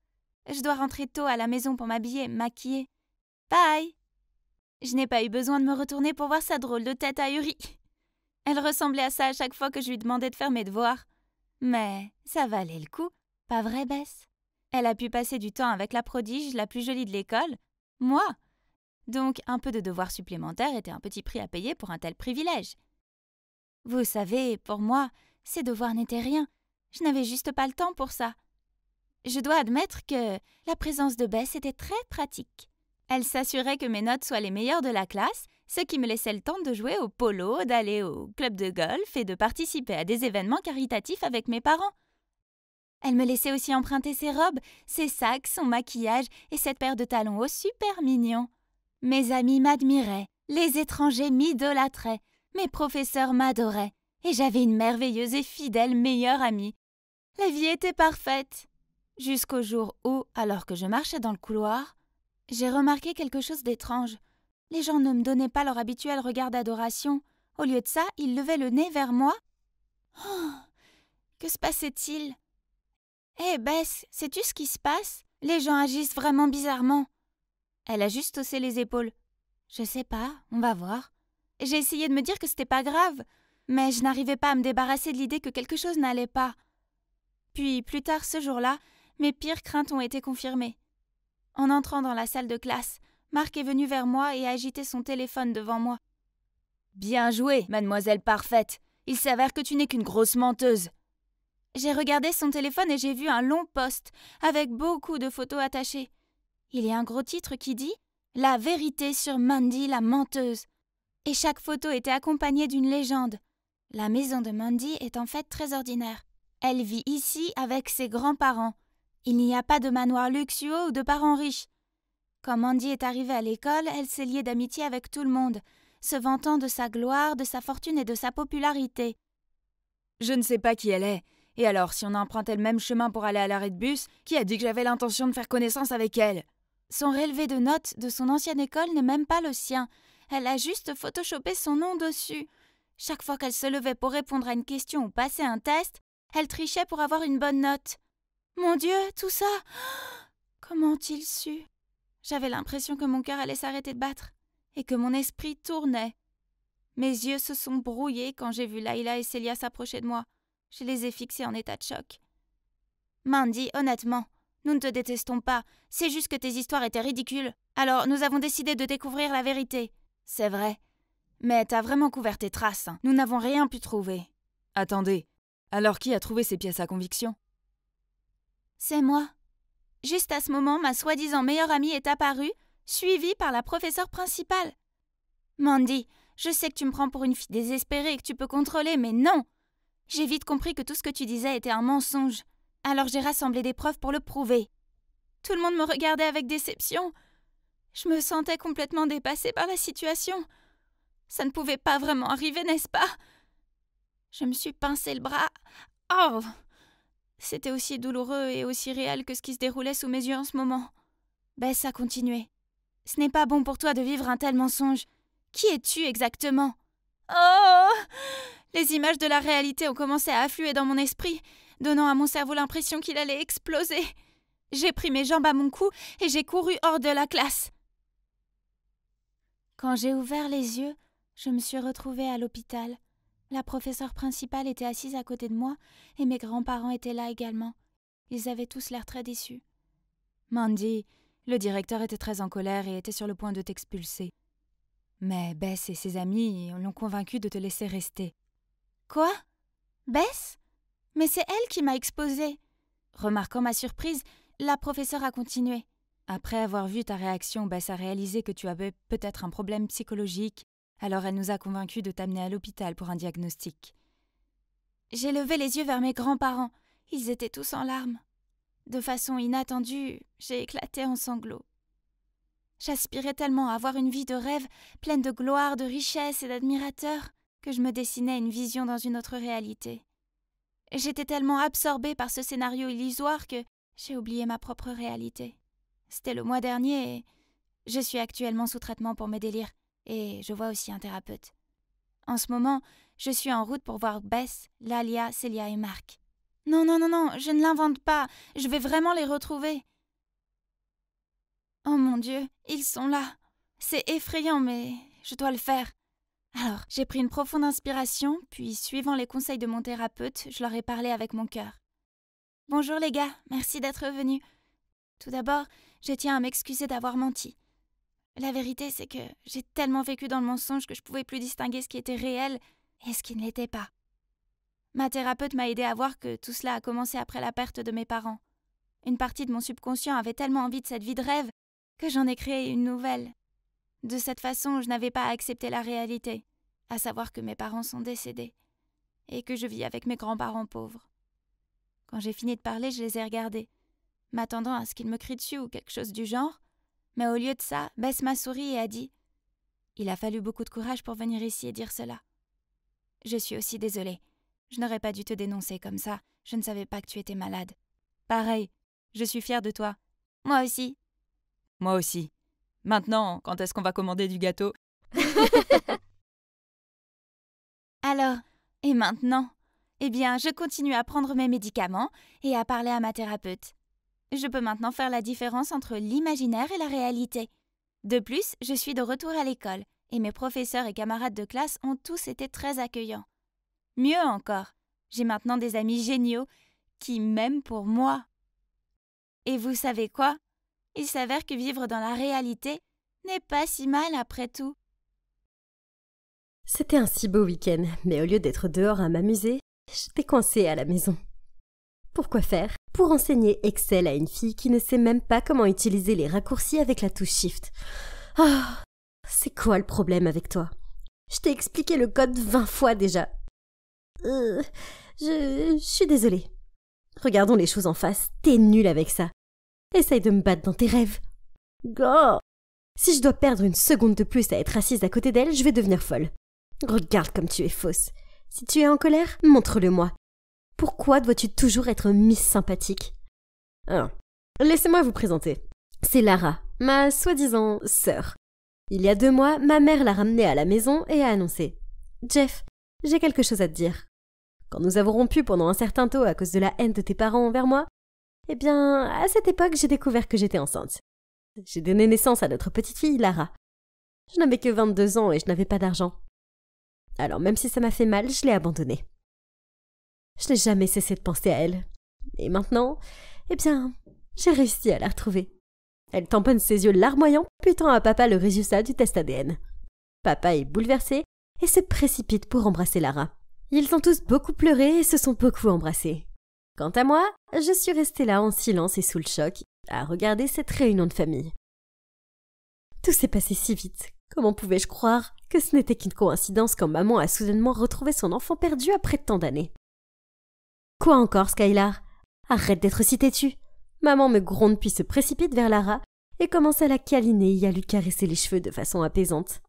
Je dois rentrer tôt à la maison pour m'habiller, maquiller. Bye Je n'ai pas eu besoin de me retourner pour voir sa drôle de tête ahurie. Elle ressemblait à ça à chaque fois que je lui demandais de faire mes devoirs. Mais ça valait le coup, pas vrai, Bess Elle a pu passer du temps avec la prodige la plus jolie de l'école, moi. Donc un peu de devoirs supplémentaires était un petit prix à payer pour un tel privilège. Vous savez, pour moi, ces devoirs n'étaient rien. Je n'avais juste pas le temps pour ça. Je dois admettre que la présence de Bess était très pratique. Elle s'assurait que mes notes soient les meilleures de la classe, ce qui me laissait le temps de jouer au polo, d'aller au club de golf et de participer à des événements caritatifs avec mes parents. Elle me laissait aussi emprunter ses robes, ses sacs, son maquillage et cette paire de talons au super mignon. Mes amis m'admiraient, les étrangers m'idolâtraient, mes professeurs m'adoraient, et j'avais une merveilleuse et fidèle meilleure amie. La vie était parfaite. Jusqu'au jour où, alors que je marchais dans le couloir, j'ai remarqué quelque chose d'étrange. Les gens ne me donnaient pas leur habituel regard d'adoration. Au lieu de ça, ils levaient le nez vers moi. Oh Que se passait-il Eh Bess, sais-tu ce qui se passe Les gens agissent vraiment bizarrement. Elle a juste haussé les épaules. Je sais pas, on va voir. J'ai essayé de me dire que c'était pas grave, mais je n'arrivais pas à me débarrasser de l'idée que quelque chose n'allait pas. Puis, plus tard ce jour-là, mes pires craintes ont été confirmées. En entrant dans la salle de classe, Marc est venu vers moi et a agité son téléphone devant moi. Bien joué, mademoiselle parfaite. Il s'avère que tu n'es qu'une grosse menteuse. J'ai regardé son téléphone et j'ai vu un long poste avec beaucoup de photos attachées. Il y a un gros titre qui dit La vérité sur Mandy la menteuse. Et chaque photo était accompagnée d'une légende. La maison de Mandy est en fait très ordinaire. Elle vit ici avec ses grands-parents. Il n'y a pas de manoir luxueux ou de parents riches. Quand Mandy est arrivée à l'école, elle s'est liée d'amitié avec tout le monde, se vantant de sa gloire, de sa fortune et de sa popularité. Je ne sais pas qui elle est. Et alors, si on empruntait le même chemin pour aller à l'arrêt de bus, qui a dit que j'avais l'intention de faire connaissance avec elle Son relevé de notes de son ancienne école n'est même pas le sien. Elle a juste photoshopé son nom dessus. Chaque fois qu'elle se levait pour répondre à une question ou passer un test, elle trichait pour avoir une bonne note. Mon Dieu, tout ça Comment ont-ils su J'avais l'impression que mon cœur allait s'arrêter de battre et que mon esprit tournait. Mes yeux se sont brouillés quand j'ai vu Laila et Célia s'approcher de moi. Je les ai fixés en état de choc. Mandy, honnêtement, nous ne te détestons pas. C'est juste que tes histoires étaient ridicules. Alors nous avons décidé de découvrir la vérité. C'est vrai. Mais t'as vraiment couvert tes traces. Hein. Nous n'avons rien pu trouver. Attendez. Alors qui a trouvé ces pièces à conviction c'est moi. Juste à ce moment, ma soi-disant meilleure amie est apparue, suivie par la professeure principale. Mandy, je sais que tu me prends pour une fille désespérée et que tu peux contrôler, mais non J'ai vite compris que tout ce que tu disais était un mensonge. Alors j'ai rassemblé des preuves pour le prouver. Tout le monde me regardait avec déception. Je me sentais complètement dépassée par la situation. Ça ne pouvait pas vraiment arriver, n'est-ce pas Je me suis pincé le bras. Oh c'était aussi douloureux et aussi réel que ce qui se déroulait sous mes yeux en ce moment. Bess a continué. Ce n'est pas bon pour toi de vivre un tel mensonge. Qui es-tu exactement Oh Les images de la réalité ont commencé à affluer dans mon esprit, donnant à mon cerveau l'impression qu'il allait exploser. J'ai pris mes jambes à mon cou et j'ai couru hors de la classe. Quand j'ai ouvert les yeux, je me suis retrouvée à l'hôpital, la professeure principale était assise à côté de moi et mes grands-parents étaient là également. Ils avaient tous l'air très déçus. Mandy, le directeur était très en colère et était sur le point de t'expulser. Mais Bess et ses amis l'ont convaincu de te laisser rester. Quoi Bess Mais c'est elle qui m'a exposé. Remarquant ma surprise, la professeure a continué. Après avoir vu ta réaction, Bess a réalisé que tu avais peut-être un problème psychologique alors elle nous a convaincus de t'amener à l'hôpital pour un diagnostic. J'ai levé les yeux vers mes grands-parents. Ils étaient tous en larmes. De façon inattendue, j'ai éclaté en sanglots. J'aspirais tellement à avoir une vie de rêve, pleine de gloire, de richesse et d'admirateurs, que je me dessinais une vision dans une autre réalité. J'étais tellement absorbée par ce scénario illusoire que j'ai oublié ma propre réalité. C'était le mois dernier et je suis actuellement sous traitement pour mes délires et je vois aussi un thérapeute. En ce moment, je suis en route pour voir Bess, Lalia, Célia et Marc. Non, non, non, non, je ne l'invente pas. Je vais vraiment les retrouver. Oh mon Dieu, ils sont là. C'est effrayant, mais je dois le faire. Alors, j'ai pris une profonde inspiration, puis suivant les conseils de mon thérapeute, je leur ai parlé avec mon cœur. Bonjour les gars, merci d'être venus. Tout d'abord, je tiens à m'excuser d'avoir menti. La vérité, c'est que j'ai tellement vécu dans le mensonge que je ne pouvais plus distinguer ce qui était réel et ce qui ne l'était pas. Ma thérapeute m'a aidé à voir que tout cela a commencé après la perte de mes parents. Une partie de mon subconscient avait tellement envie de cette vie de rêve que j'en ai créé une nouvelle. De cette façon, je n'avais pas à accepter la réalité, à savoir que mes parents sont décédés et que je vis avec mes grands-parents pauvres. Quand j'ai fini de parler, je les ai regardés, m'attendant à ce qu'ils me crient dessus ou quelque chose du genre, mais au lieu de ça, Bess m'a souris et a dit Il a fallu beaucoup de courage pour venir ici et dire cela. Je suis aussi désolée. Je n'aurais pas dû te dénoncer comme ça. Je ne savais pas que tu étais malade. Pareil, je suis fière de toi. Moi aussi. Moi aussi. Maintenant, quand est-ce qu'on va commander du gâteau Alors, et maintenant Eh bien, je continue à prendre mes médicaments et à parler à ma thérapeute. Je peux maintenant faire la différence entre l'imaginaire et la réalité. De plus, je suis de retour à l'école, et mes professeurs et camarades de classe ont tous été très accueillants. Mieux encore, j'ai maintenant des amis géniaux qui m'aiment pour moi. Et vous savez quoi Il s'avère que vivre dans la réalité n'est pas si mal après tout. C'était un si beau week-end, mais au lieu d'être dehors à m'amuser, j'étais coincée à la maison. Pourquoi faire Pour enseigner Excel à une fille qui ne sait même pas comment utiliser les raccourcis avec la touche Shift. Ah, c'est quoi le problème avec toi Je t'ai expliqué le code vingt fois déjà. Euh, je, je suis désolée. Regardons les choses en face, t'es nulle avec ça. Essaye de me battre dans tes rêves. Go Si je dois perdre une seconde de plus à être assise à côté d'elle, je vais devenir folle. Regarde comme tu es fausse. Si tu es en colère, montre-le-moi. Pourquoi dois-tu toujours être Miss Sympathique laissez-moi vous présenter. C'est Lara, ma soi-disant sœur. Il y a deux mois, ma mère l'a ramenée à la maison et a annoncé Jeff, j'ai quelque chose à te dire. Quand nous avons rompu pendant un certain temps à cause de la haine de tes parents envers moi, eh bien, à cette époque, j'ai découvert que j'étais enceinte. J'ai donné naissance à notre petite fille, Lara. Je n'avais que 22 ans et je n'avais pas d'argent. Alors, même si ça m'a fait mal, je l'ai abandonnée. Je n'ai jamais cessé de penser à elle. Et maintenant, eh bien, j'ai réussi à la retrouver. Elle tamponne ses yeux larmoyants, putant à papa le résultat du test ADN. Papa est bouleversé et se précipite pour embrasser Lara. Ils ont tous beaucoup pleuré et se sont beaucoup embrassés. Quant à moi, je suis restée là en silence et sous le choc, à regarder cette réunion de famille. Tout s'est passé si vite. Comment pouvais-je croire que ce n'était qu'une coïncidence quand maman a soudainement retrouvé son enfant perdu après tant d'années Quoi encore, Skylar Arrête d'être si têtue Maman me gronde puis se précipite vers Lara et commence à la câliner et à lui caresser les cheveux de façon apaisante.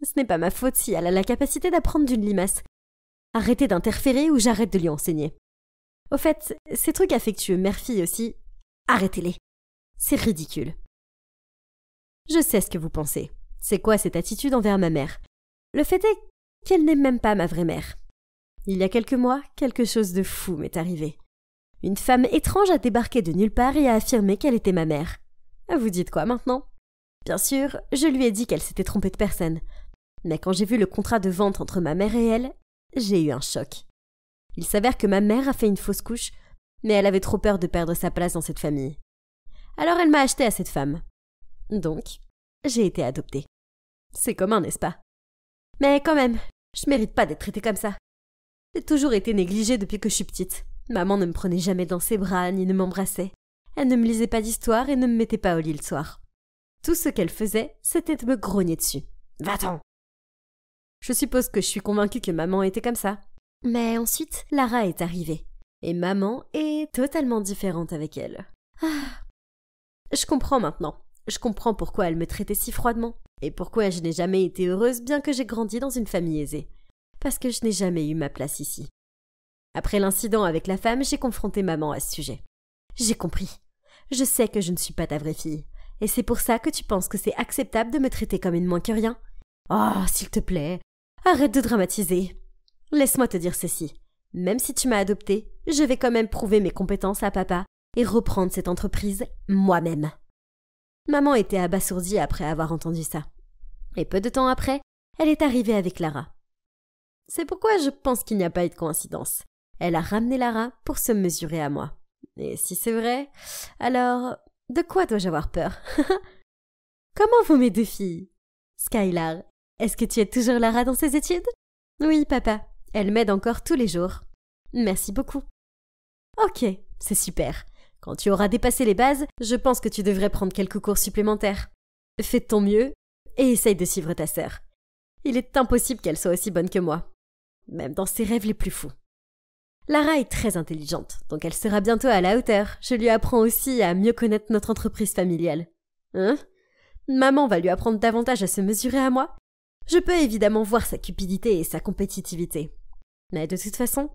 Ce n'est pas ma faute si elle a la capacité d'apprendre d'une limace. Arrêtez d'interférer ou j'arrête de lui enseigner. Au fait, ces trucs affectueux mère-fille aussi, arrêtez-les. C'est ridicule. Je sais ce que vous pensez. C'est quoi cette attitude envers ma mère Le fait est qu'elle n'est même pas ma vraie mère. Il y a quelques mois, quelque chose de fou m'est arrivé. Une femme étrange a débarqué de nulle part et a affirmé qu'elle était ma mère. Vous dites quoi maintenant Bien sûr, je lui ai dit qu'elle s'était trompée de personne. Mais quand j'ai vu le contrat de vente entre ma mère et elle, j'ai eu un choc. Il s'avère que ma mère a fait une fausse couche, mais elle avait trop peur de perdre sa place dans cette famille. Alors elle m'a acheté à cette femme. Donc, j'ai été adoptée. C'est commun, n'est-ce pas Mais quand même, je mérite pas d'être traitée comme ça. J'ai toujours été négligée depuis que je suis petite. Maman ne me prenait jamais dans ses bras ni ne m'embrassait. Elle ne me lisait pas d'histoire et ne me mettait pas au lit le soir. Tout ce qu'elle faisait, c'était de me grogner dessus. Va-t'en Je suppose que je suis convaincue que maman était comme ça. Mais ensuite, Lara est arrivée. Et maman est totalement différente avec elle. Ah. Je comprends maintenant. Je comprends pourquoi elle me traitait si froidement. Et pourquoi je n'ai jamais été heureuse bien que j'ai grandi dans une famille aisée parce que je n'ai jamais eu ma place ici. Après l'incident avec la femme, j'ai confronté maman à ce sujet. J'ai compris. Je sais que je ne suis pas ta vraie fille. Et c'est pour ça que tu penses que c'est acceptable de me traiter comme une moins que rien Oh, s'il te plaît, arrête de dramatiser. Laisse-moi te dire ceci. Même si tu m'as adoptée, je vais quand même prouver mes compétences à papa et reprendre cette entreprise moi-même. Maman était abasourdie après avoir entendu ça. Et peu de temps après, elle est arrivée avec Lara. C'est pourquoi je pense qu'il n'y a pas eu de coïncidence. Elle a ramené Lara pour se mesurer à moi. Et si c'est vrai, alors de quoi dois-je avoir peur Comment vont mes deux filles Skylar, est-ce que tu aides toujours Lara dans ses études Oui, papa. Elle m'aide encore tous les jours. Merci beaucoup. Ok, c'est super. Quand tu auras dépassé les bases, je pense que tu devrais prendre quelques cours supplémentaires. Fais ton mieux et essaye de suivre ta sœur. Il est impossible qu'elle soit aussi bonne que moi même dans ses rêves les plus fous. Lara est très intelligente, donc elle sera bientôt à la hauteur. Je lui apprends aussi à mieux connaître notre entreprise familiale. Hein Maman va lui apprendre davantage à se mesurer à moi. Je peux évidemment voir sa cupidité et sa compétitivité. Mais de toute façon,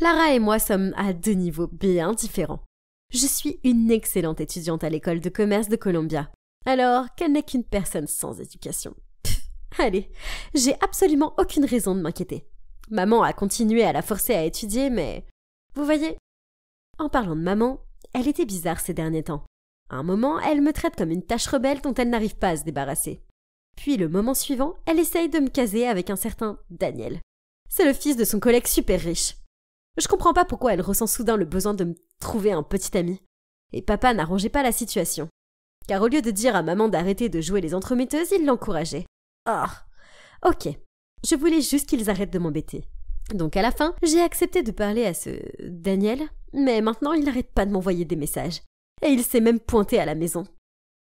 Lara et moi sommes à deux niveaux bien différents. Je suis une excellente étudiante à l'école de commerce de Columbia, alors qu'elle n'est qu'une personne sans éducation. allez, j'ai absolument aucune raison de m'inquiéter. Maman a continué à la forcer à étudier, mais. Vous voyez En parlant de maman, elle était bizarre ces derniers temps. À un moment, elle me traite comme une tâche rebelle dont elle n'arrive pas à se débarrasser. Puis le moment suivant, elle essaye de me caser avec un certain Daniel. C'est le fils de son collègue super riche. Je comprends pas pourquoi elle ressent soudain le besoin de me trouver un petit ami. Et papa n'arrangeait pas la situation. Car au lieu de dire à maman d'arrêter de jouer les entremetteuses, il l'encourageait. Oh Ok, je voulais juste qu'ils arrêtent de m'embêter. Donc à la fin, j'ai accepté de parler à ce Daniel, mais maintenant il n'arrête pas de m'envoyer des messages. Et il s'est même pointé à la maison.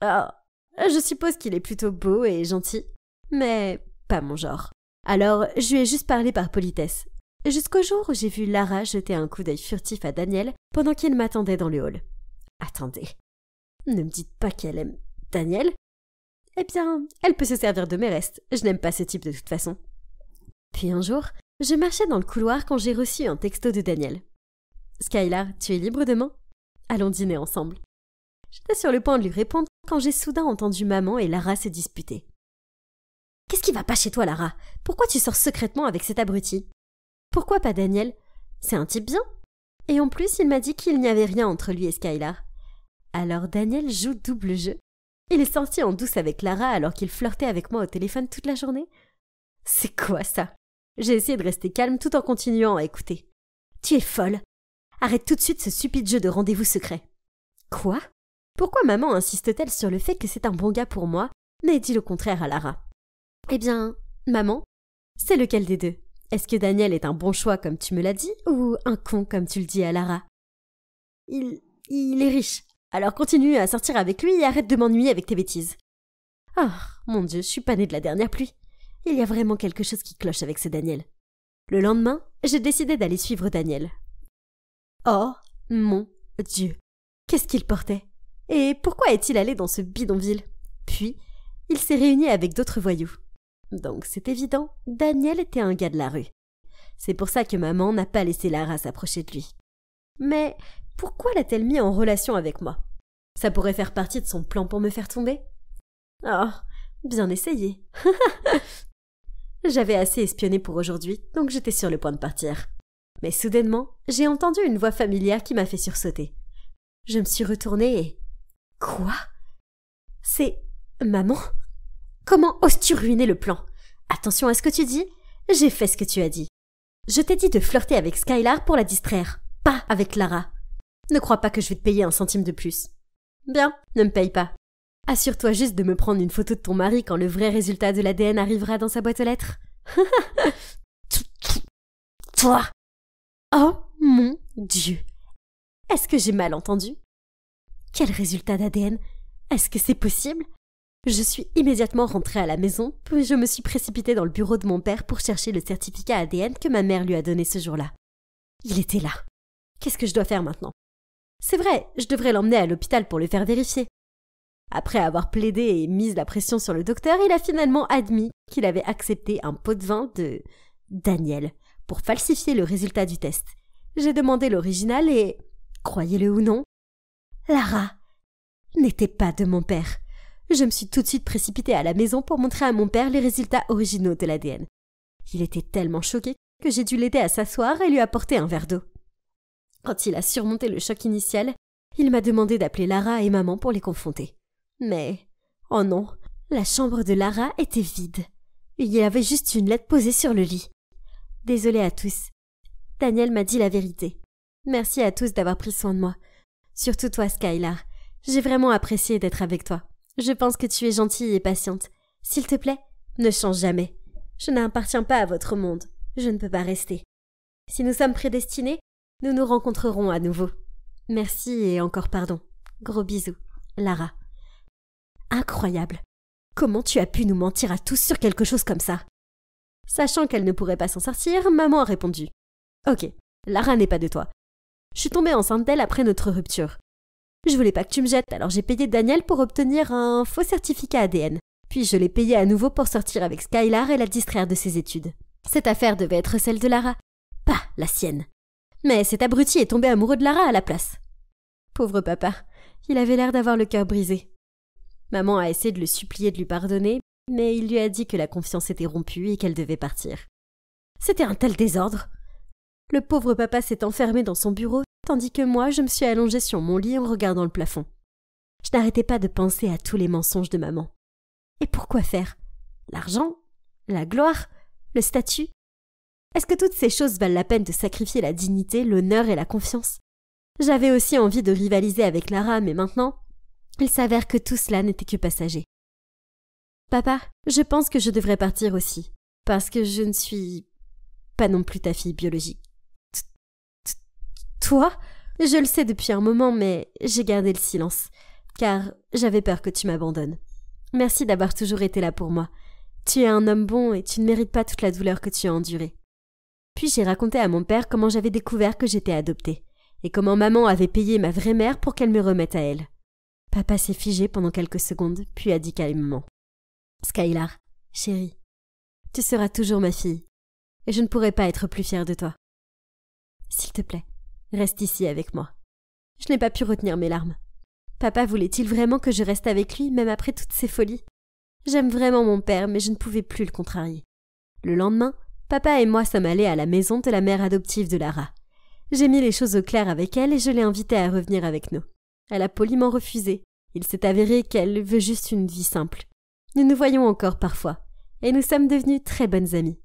Ah, oh, je suppose qu'il est plutôt beau et gentil, mais pas mon genre. Alors, je lui ai juste parlé par politesse. Jusqu'au jour où j'ai vu Lara jeter un coup d'œil furtif à Daniel pendant qu'il m'attendait dans le hall. Attendez. Ne me dites pas qu'elle aime Daniel. Eh bien, elle peut se servir de mes restes. Je n'aime pas ce type de toute façon. Puis un jour, je marchais dans le couloir quand j'ai reçu un texto de Daniel. Skylar, tu es libre demain Allons dîner ensemble. J'étais sur le point de lui répondre quand j'ai soudain entendu maman et Lara se disputer. Qu'est-ce qui va pas chez toi, Lara Pourquoi tu sors secrètement avec cet abruti Pourquoi pas Daniel C'est un type bien. Et en plus, il m'a dit qu'il n'y avait rien entre lui et Skylar. Alors Daniel joue double jeu. Il est sorti en douce avec Lara alors qu'il flirtait avec moi au téléphone toute la journée. C'est quoi ça j'ai essayé de rester calme tout en continuant à écouter. Tu es folle. Arrête tout de suite ce stupide jeu de rendez-vous secret. Quoi Pourquoi maman insiste-t-elle sur le fait que c'est un bon gars pour moi, mais dit le contraire à Lara Eh bien, maman, c'est lequel des deux Est-ce que Daniel est un bon choix comme tu me l'as dit, ou un con comme tu le dis à Lara Il. il est riche. Alors continue à sortir avec lui et arrête de m'ennuyer avec tes bêtises. Oh, mon Dieu, je suis pas née de la dernière pluie. Il y a vraiment quelque chose qui cloche avec ce Daniel. Le lendemain, j'ai décidé d'aller suivre Daniel. Oh mon Dieu Qu'est-ce qu'il portait Et pourquoi est-il allé dans ce bidonville Puis, il s'est réuni avec d'autres voyous. Donc c'est évident, Daniel était un gars de la rue. C'est pour ça que maman n'a pas laissé Lara s'approcher de lui. Mais pourquoi l'a-t-elle mis en relation avec moi Ça pourrait faire partie de son plan pour me faire tomber Oh, bien essayé J'avais assez espionné pour aujourd'hui, donc j'étais sur le point de partir. Mais soudainement, j'ai entendu une voix familière qui m'a fait sursauter. Je me suis retournée et. Quoi C'est. Maman Comment oses-tu ruiner le plan Attention à ce que tu dis, j'ai fait ce que tu as dit. Je t'ai dit de flirter avec Skylar pour la distraire, pas avec Lara. Ne crois pas que je vais te payer un centime de plus. Bien, ne me paye pas. Assure-toi juste de me prendre une photo de ton mari quand le vrai résultat de l'ADN arrivera dans sa boîte aux lettres. Toi Oh mon Dieu Est-ce que j'ai mal entendu Quel résultat d'ADN Est-ce que c'est possible Je suis immédiatement rentrée à la maison, puis je me suis précipitée dans le bureau de mon père pour chercher le certificat ADN que ma mère lui a donné ce jour-là. Il était là. Qu'est-ce que je dois faire maintenant C'est vrai, je devrais l'emmener à l'hôpital pour le faire vérifier. Après avoir plaidé et mis la pression sur le docteur, il a finalement admis qu'il avait accepté un pot de vin de Daniel pour falsifier le résultat du test. J'ai demandé l'original et, croyez-le ou non, Lara n'était pas de mon père. Je me suis tout de suite précipitée à la maison pour montrer à mon père les résultats originaux de l'ADN. Il était tellement choqué que j'ai dû l'aider à s'asseoir et lui apporter un verre d'eau. Quand il a surmonté le choc initial, il m'a demandé d'appeler Lara et maman pour les confronter. Mais, oh non, la chambre de Lara était vide. Il y avait juste une lettre posée sur le lit. Désolée à tous. Daniel m'a dit la vérité. Merci à tous d'avoir pris soin de moi. Surtout toi, Skylar. J'ai vraiment apprécié d'être avec toi. Je pense que tu es gentille et patiente. S'il te plaît, ne change jamais. Je n'appartiens pas à votre monde. Je ne peux pas rester. Si nous sommes prédestinés, nous nous rencontrerons à nouveau. Merci et encore pardon. Gros bisous. Lara incroyable. Comment tu as pu nous mentir à tous sur quelque chose comme ça Sachant qu'elle ne pourrait pas s'en sortir, maman a répondu. Ok, Lara n'est pas de toi. Je suis tombée enceinte d'elle après notre rupture. Je voulais pas que tu me jettes, alors j'ai payé Daniel pour obtenir un faux certificat ADN. Puis je l'ai payé à nouveau pour sortir avec Skylar et la distraire de ses études. Cette affaire devait être celle de Lara, pas la sienne. Mais cet abruti est tombé amoureux de Lara à la place. Pauvre papa, il avait l'air d'avoir le cœur brisé. Maman a essayé de le supplier de lui pardonner, mais il lui a dit que la confiance était rompue et qu'elle devait partir. C'était un tel désordre. Le pauvre papa s'est enfermé dans son bureau, tandis que moi je me suis allongée sur mon lit en regardant le plafond. Je n'arrêtais pas de penser à tous les mensonges de maman. Et pourquoi faire L'argent La gloire Le statut Est-ce que toutes ces choses valent la peine de sacrifier la dignité, l'honneur et la confiance J'avais aussi envie de rivaliser avec Lara, mais maintenant, il s'avère que tout cela n'était que passager. Papa, je pense que je devrais partir aussi, parce que je ne suis pas non plus ta fille biologique. Toi Je le sais depuis un moment, mais j'ai gardé le silence, car j'avais peur que tu m'abandonnes. Merci d'avoir toujours été là pour moi. Tu es un homme bon et tu ne mérites pas toute la douleur que tu as endurée. Puis j'ai raconté à mon père comment j'avais découvert que j'étais adoptée, et comment maman avait payé ma vraie mère pour qu'elle me remette à elle. Papa s'est figé pendant quelques secondes, puis a dit calmement Skylar, chérie, tu seras toujours ma fille, et je ne pourrai pas être plus fière de toi. S'il te plaît, reste ici avec moi. Je n'ai pas pu retenir mes larmes. Papa voulait-il vraiment que je reste avec lui, même après toutes ces folies J'aime vraiment mon père, mais je ne pouvais plus le contrarier. Le lendemain, papa et moi sommes allés à la maison de la mère adoptive de Lara. J'ai mis les choses au clair avec elle et je l'ai invitée à revenir avec nous. Elle a poliment refusé. Il s'est avéré qu'elle veut juste une vie simple. Nous nous voyons encore parfois, et nous sommes devenus très bonnes amies.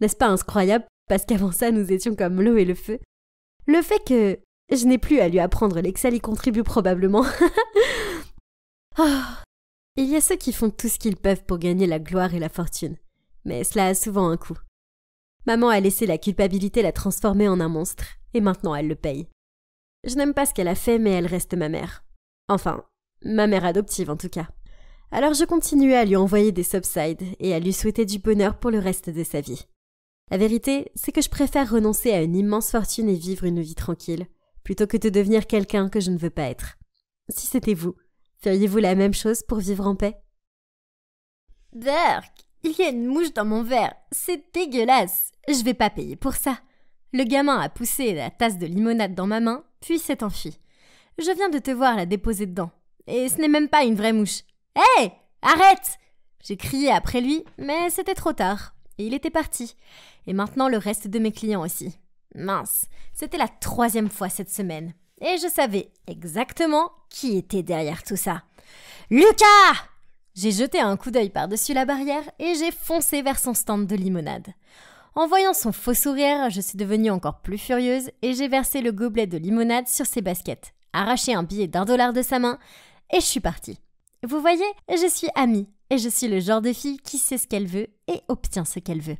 N'est-ce pas incroyable, parce qu'avant ça nous étions comme l'eau et le feu Le fait que je n'ai plus à lui apprendre l'Excel y contribue probablement. oh, il y a ceux qui font tout ce qu'ils peuvent pour gagner la gloire et la fortune, mais cela a souvent un coût. Maman a laissé la culpabilité la transformer en un monstre, et maintenant elle le paye. Je n'aime pas ce qu'elle a fait, mais elle reste ma mère. Enfin, ma mère adoptive en tout cas. Alors je continuais à lui envoyer des subsides et à lui souhaiter du bonheur pour le reste de sa vie. La vérité, c'est que je préfère renoncer à une immense fortune et vivre une vie tranquille, plutôt que de devenir quelqu'un que je ne veux pas être. Si c'était vous, feriez-vous la même chose pour vivre en paix Berk, il y a une mouche dans mon verre, c'est dégueulasse, je vais pas payer pour ça. Le gamin a poussé la tasse de limonade dans ma main puis s'est enfui. Je viens de te voir la déposer dedans. Et ce n'est même pas une vraie mouche. Hé Arrête J'ai crié après lui, mais c'était trop tard. Et il était parti. Et maintenant le reste de mes clients aussi. Mince, c'était la troisième fois cette semaine. Et je savais exactement qui était derrière tout ça. Lucas J'ai jeté un coup d'œil par-dessus la barrière et j'ai foncé vers son stand de limonade. En voyant son faux sourire, je suis devenue encore plus furieuse et j'ai versé le gobelet de limonade sur ses baskets, arraché un billet d'un dollar de sa main et je suis partie. Vous voyez, je suis amie et je suis le genre de fille qui sait ce qu'elle veut et obtient ce qu'elle veut.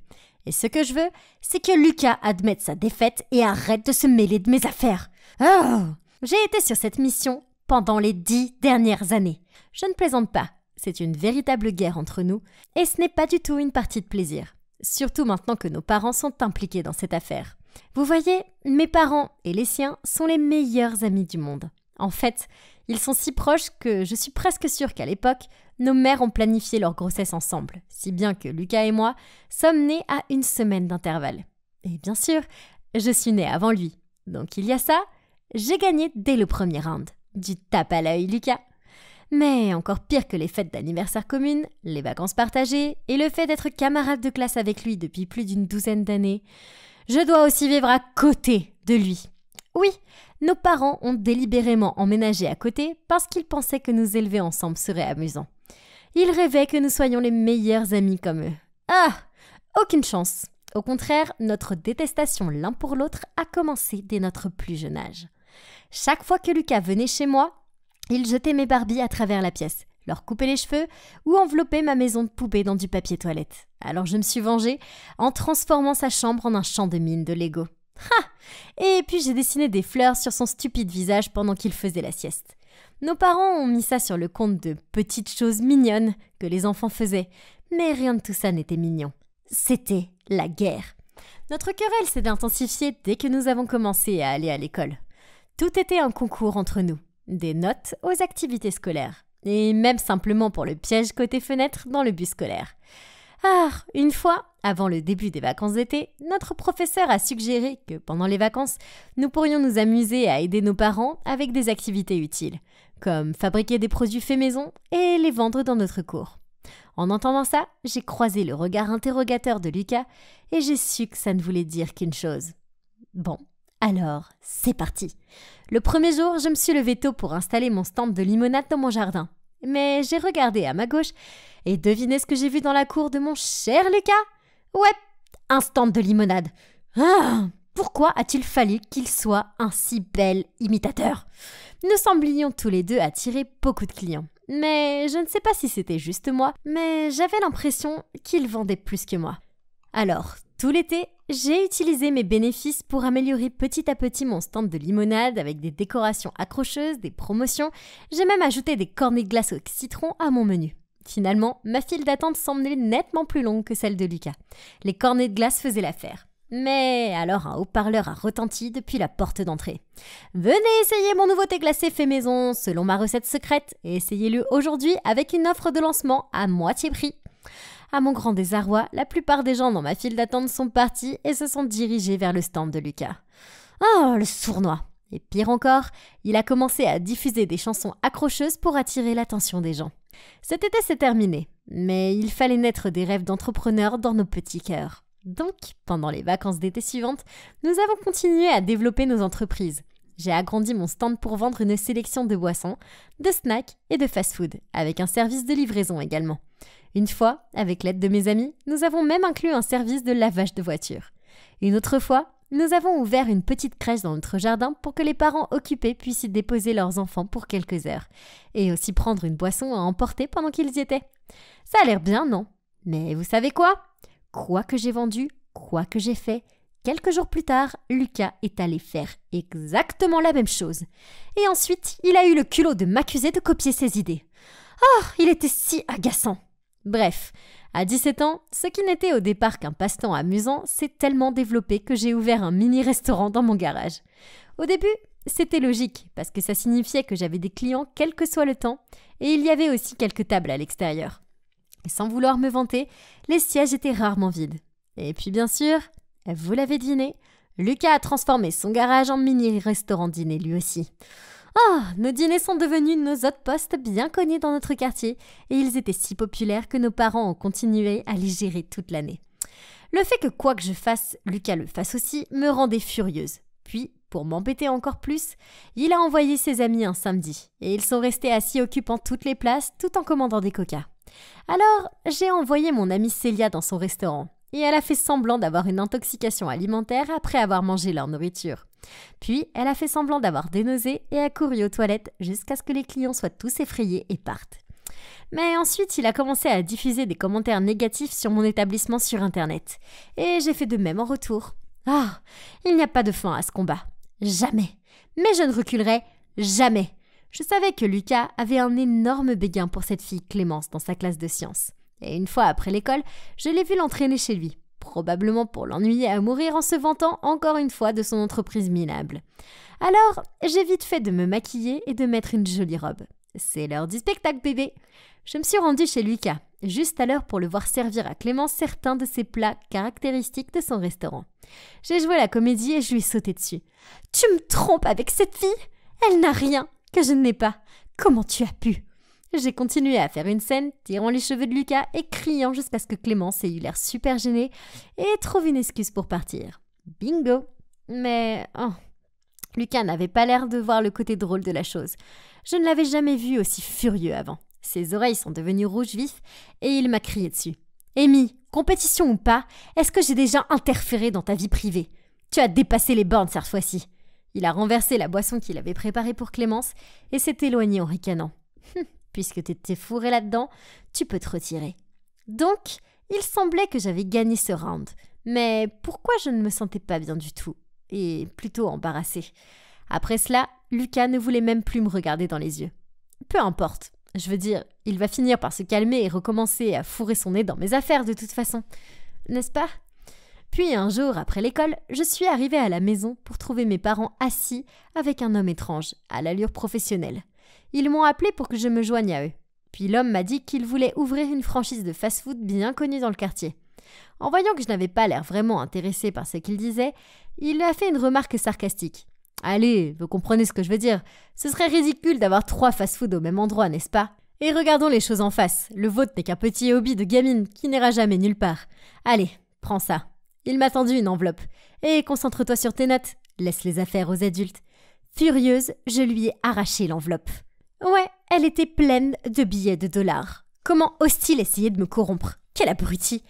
Et ce que je veux, c'est que Lucas admette sa défaite et arrête de se mêler de mes affaires. Oh J'ai été sur cette mission pendant les dix dernières années. Je ne plaisante pas, c'est une véritable guerre entre nous, et ce n'est pas du tout une partie de plaisir. Surtout maintenant que nos parents sont impliqués dans cette affaire. Vous voyez, mes parents et les siens sont les meilleurs amis du monde. En fait, ils sont si proches que je suis presque sûre qu'à l'époque, nos mères ont planifié leur grossesse ensemble, si bien que Lucas et moi sommes nés à une semaine d'intervalle. Et bien sûr, je suis née avant lui. Donc il y a ça, j'ai gagné dès le premier round. Du tape à l'œil, Lucas. Mais encore pire que les fêtes d'anniversaire communes, les vacances partagées et le fait d'être camarade de classe avec lui depuis plus d'une douzaine d'années, je dois aussi vivre à côté de lui. Oui, nos parents ont délibérément emménagé à côté parce qu'ils pensaient que nous élever ensemble serait amusant. Ils rêvaient que nous soyons les meilleurs amis comme eux. Ah Aucune chance Au contraire, notre détestation l'un pour l'autre a commencé dès notre plus jeune âge. Chaque fois que Lucas venait chez moi, ils jetaient mes Barbies à travers la pièce, leur coupaient les cheveux ou enveloppaient ma maison de poupée dans du papier toilette. Alors je me suis vengée en transformant sa chambre en un champ de mine de Lego. Ha Et puis j'ai dessiné des fleurs sur son stupide visage pendant qu'il faisait la sieste. Nos parents ont mis ça sur le compte de petites choses mignonnes que les enfants faisaient, mais rien de tout ça n'était mignon. C'était la guerre. Notre querelle s'est intensifiée dès que nous avons commencé à aller à l'école. Tout était un concours entre nous des notes aux activités scolaires, et même simplement pour le piège côté fenêtre dans le bus scolaire. Ah, une fois, avant le début des vacances d'été, notre professeur a suggéré que pendant les vacances, nous pourrions nous amuser à aider nos parents avec des activités utiles, comme fabriquer des produits faits maison et les vendre dans notre cours. En entendant ça, j'ai croisé le regard interrogateur de Lucas et j'ai su que ça ne voulait dire qu'une chose. Bon, alors, c'est parti Le premier jour, je me suis levé tôt pour installer mon stand de limonade dans mon jardin. Mais j'ai regardé à ma gauche et devinez ce que j'ai vu dans la cour de mon cher Lucas Ouais, un stand de limonade. Ah, pourquoi a-t-il fallu qu'il soit un si bel imitateur Nous semblions tous les deux attirer beaucoup de clients. Mais je ne sais pas si c'était juste moi, mais j'avais l'impression qu'il vendait plus que moi. Alors, tout l'été, j'ai utilisé mes bénéfices pour améliorer petit à petit mon stand de limonade avec des décorations accrocheuses, des promotions. J'ai même ajouté des cornets de glace au citron à mon menu. Finalement, ma file d'attente semblait nettement plus longue que celle de Lucas. Les cornets de glace faisaient l'affaire. Mais alors un haut-parleur a retenti depuis la porte d'entrée. Venez essayer mon nouveau thé glacé fait maison selon ma recette secrète et essayez-le aujourd'hui avec une offre de lancement à moitié prix. À mon grand désarroi, la plupart des gens dans ma file d'attente sont partis et se sont dirigés vers le stand de Lucas. Oh, le sournois Et pire encore, il a commencé à diffuser des chansons accrocheuses pour attirer l'attention des gens. Cet été, c'est terminé, mais il fallait naître des rêves d'entrepreneurs dans nos petits cœurs. Donc, pendant les vacances d'été suivantes, nous avons continué à développer nos entreprises j'ai agrandi mon stand pour vendre une sélection de boissons, de snacks et de fast-food, avec un service de livraison également. Une fois, avec l'aide de mes amis, nous avons même inclus un service de lavage de voiture. Une autre fois, nous avons ouvert une petite crèche dans notre jardin pour que les parents occupés puissent y déposer leurs enfants pour quelques heures, et aussi prendre une boisson à emporter pendant qu'ils y étaient. Ça a l'air bien, non Mais vous savez quoi Quoi que j'ai vendu, quoi que j'ai fait, quelques jours plus tard, Lucas est allé faire exactement la même chose. Et ensuite, il a eu le culot de m'accuser de copier ses idées. Oh, il était si agaçant Bref, à 17 ans, ce qui n'était au départ qu'un passe-temps amusant s'est tellement développé que j'ai ouvert un mini-restaurant dans mon garage. Au début, c'était logique, parce que ça signifiait que j'avais des clients quel que soit le temps, et il y avait aussi quelques tables à l'extérieur. sans vouloir me vanter, les sièges étaient rarement vides. Et puis bien sûr, vous l'avez dîné, Lucas a transformé son garage en mini-restaurant dîner lui aussi. Ah, nos dîners sont devenus nos autres postes bien connus dans notre quartier, et ils étaient si populaires que nos parents ont continué à les gérer toute l'année. Le fait que quoi que je fasse, Lucas le fasse aussi, me rendait furieuse. Puis, pour m'embêter encore plus, il a envoyé ses amis un samedi, et ils sont restés assis occupant toutes les places tout en commandant des coca. Alors, j'ai envoyé mon amie Célia dans son restaurant et elle a fait semblant d'avoir une intoxication alimentaire après avoir mangé leur nourriture. Puis, elle a fait semblant d'avoir des et a couru aux toilettes jusqu'à ce que les clients soient tous effrayés et partent. Mais ensuite, il a commencé à diffuser des commentaires négatifs sur mon établissement sur Internet. Et j'ai fait de même en retour. Ah, il n'y a pas de fin à ce combat. Jamais. Mais je ne reculerai jamais. Je savais que Lucas avait un énorme béguin pour cette fille Clémence dans sa classe de sciences. Et une fois après l'école, je l'ai vu l'entraîner chez lui, probablement pour l'ennuyer à mourir en se vantant encore une fois de son entreprise minable. Alors, j'ai vite fait de me maquiller et de mettre une jolie robe. C'est l'heure du spectacle, bébé. Je me suis rendue chez Lucas, juste à l'heure pour le voir servir à Clément certains de ses plats caractéristiques de son restaurant. J'ai joué la comédie et je lui ai sauté dessus. Tu me trompes avec cette fille Elle n'a rien que je n'ai pas. Comment tu as pu j'ai continué à faire une scène, tirant les cheveux de Lucas et criant jusqu'à ce que Clémence ait eu l'air super gênée et trouve une excuse pour partir. Bingo Mais... Oh. Lucas n'avait pas l'air de voir le côté drôle de la chose. Je ne l'avais jamais vu aussi furieux avant. Ses oreilles sont devenues rouges vifs et il m'a crié dessus. Amy, compétition ou pas, est-ce que j'ai déjà interféré dans ta vie privée Tu as dépassé les bornes cette fois-ci. Il a renversé la boisson qu'il avait préparée pour Clémence et s'est éloigné en ricanant. puisque étais fourré là-dedans, tu peux te retirer. Donc, il semblait que j'avais gagné ce round, mais pourquoi je ne me sentais pas bien du tout, et plutôt embarrassée. Après cela, Lucas ne voulait même plus me regarder dans les yeux. Peu importe, je veux dire, il va finir par se calmer et recommencer à fourrer son nez dans mes affaires de toute façon, n'est-ce pas Puis un jour, après l'école, je suis arrivée à la maison pour trouver mes parents assis avec un homme étrange, à l'allure professionnelle. Ils m'ont appelé pour que je me joigne à eux. Puis l'homme m'a dit qu'il voulait ouvrir une franchise de fast-food bien connue dans le quartier. En voyant que je n'avais pas l'air vraiment intéressé par ce qu'il disait, il a fait une remarque sarcastique. Allez, vous comprenez ce que je veux dire. Ce serait ridicule d'avoir trois fast-food au même endroit, n'est-ce pas Et regardons les choses en face. Le vôtre n'est qu'un petit hobby de gamine qui n'ira jamais nulle part. Allez, prends ça. Il m'a tendu une enveloppe. Et concentre-toi sur tes notes. Laisse les affaires aux adultes. Furieuse, je lui ai arraché l'enveloppe. Ouais, elle était pleine de billets de dollars. Comment ose-t-il essayer de me corrompre Quel abruti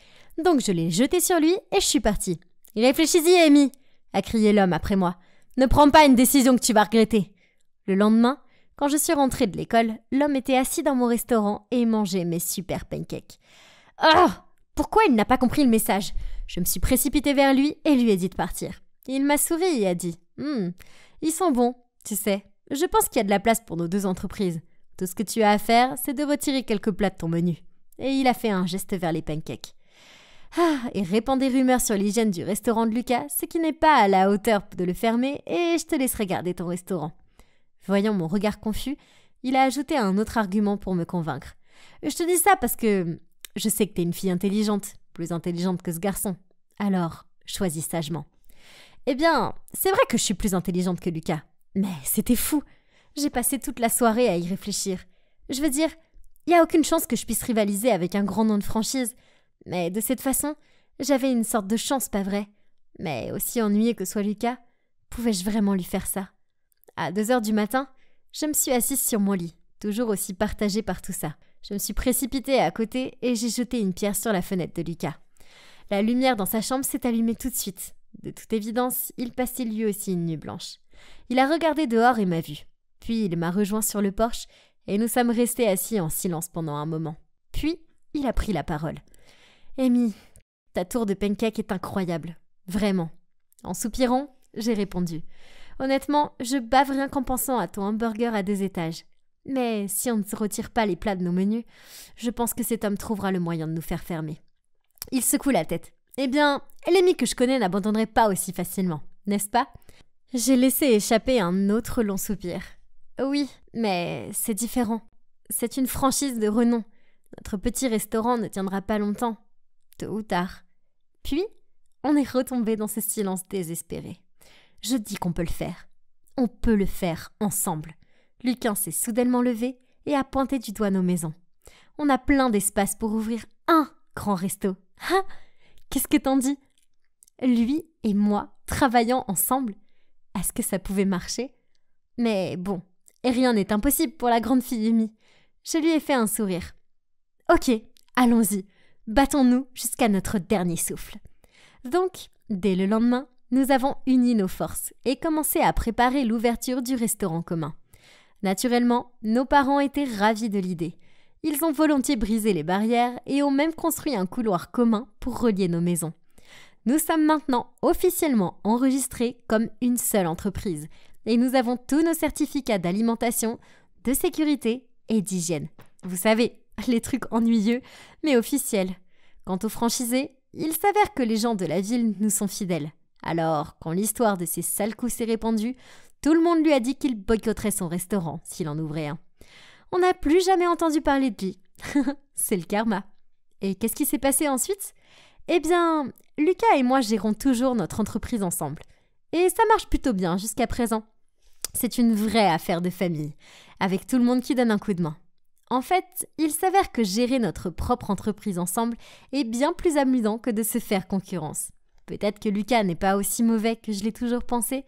Donc je l'ai jeté sur lui et je suis partie. Réfléchis-y, Amy a crié l'homme après moi. Ne prends pas une décision que tu vas regretter. Le lendemain, quand je suis rentrée de l'école, l'homme était assis dans mon restaurant et mangeait mes super pancakes. Oh Pourquoi il n'a pas compris le message Je me suis précipitée vers lui et lui ai dit de partir. Il m'a souri et a dit Hum, ils sont bons, tu sais, je pense qu'il y a de la place pour nos deux entreprises. Tout ce que tu as à faire, c'est de retirer quelques plats de ton menu. Et il a fait un geste vers les pancakes. Ah, et répand des rumeurs sur l'hygiène du restaurant de Lucas, ce qui n'est pas à la hauteur de le fermer, et je te laisserai garder ton restaurant. Voyant mon regard confus, il a ajouté un autre argument pour me convaincre. Je te dis ça parce que je sais que t'es une fille intelligente, plus intelligente que ce garçon. Alors, choisis sagement. Eh bien, c'est vrai que je suis plus intelligente que Lucas. Mais c'était fou. J'ai passé toute la soirée à y réfléchir. Je veux dire, il n'y a aucune chance que je puisse rivaliser avec un grand nom de franchise. Mais de cette façon, j'avais une sorte de chance, pas vrai Mais aussi ennuyé que soit Lucas, pouvais-je vraiment lui faire ça À deux heures du matin, je me suis assise sur mon lit, toujours aussi partagée par tout ça. Je me suis précipitée à côté et j'ai jeté une pierre sur la fenêtre de Lucas. La lumière dans sa chambre s'est allumée tout de suite. De toute évidence, il passait lui aussi une nuit blanche. Il a regardé dehors et m'a vu. Puis il m'a rejoint sur le porche et nous sommes restés assis en silence pendant un moment. Puis il a pris la parole. Amy, ta tour de pancake est incroyable. Vraiment. En soupirant, j'ai répondu. Honnêtement, je bave rien qu'en pensant à ton hamburger à deux étages. Mais si on ne se retire pas les plats de nos menus, je pense que cet homme trouvera le moyen de nous faire fermer. Il secoue la tête. Eh bien, l'ami que je connais n'abandonnerait pas aussi facilement, n'est-ce pas j'ai laissé échapper un autre long soupir. Oui, mais c'est différent. C'est une franchise de renom. Notre petit restaurant ne tiendra pas longtemps, tôt ou tard. Puis, on est retombé dans ce silence désespéré. Je dis qu'on peut le faire. On peut le faire ensemble. Luquin s'est soudainement levé et a pointé du doigt nos maisons. On a plein d'espace pour ouvrir un grand resto. Ah Qu'est-ce que t'en dis Lui et moi, travaillant ensemble, est ce que ça pouvait marcher. Mais bon, rien n'est impossible pour la grande fille Amy. Je lui ai fait un sourire. Ok, allons-y, battons-nous jusqu'à notre dernier souffle. Donc, dès le lendemain, nous avons uni nos forces et commencé à préparer l'ouverture du restaurant commun. Naturellement, nos parents étaient ravis de l'idée. Ils ont volontiers brisé les barrières et ont même construit un couloir commun pour relier nos maisons. Nous sommes maintenant officiellement enregistrés comme une seule entreprise et nous avons tous nos certificats d'alimentation, de sécurité et d'hygiène. Vous savez, les trucs ennuyeux mais officiels. Quant aux franchisés, il s'avère que les gens de la ville nous sont fidèles. Alors, quand l'histoire de ces sales coups s'est répandue, tout le monde lui a dit qu'il boycotterait son restaurant s'il en ouvrait un. On n'a plus jamais entendu parler de lui. C'est le karma. Et qu'est-ce qui s'est passé ensuite Eh bien, Lucas et moi gérons toujours notre entreprise ensemble. Et ça marche plutôt bien jusqu'à présent. C'est une vraie affaire de famille, avec tout le monde qui donne un coup de main. En fait, il s'avère que gérer notre propre entreprise ensemble est bien plus amusant que de se faire concurrence. Peut-être que Lucas n'est pas aussi mauvais que je l'ai toujours pensé.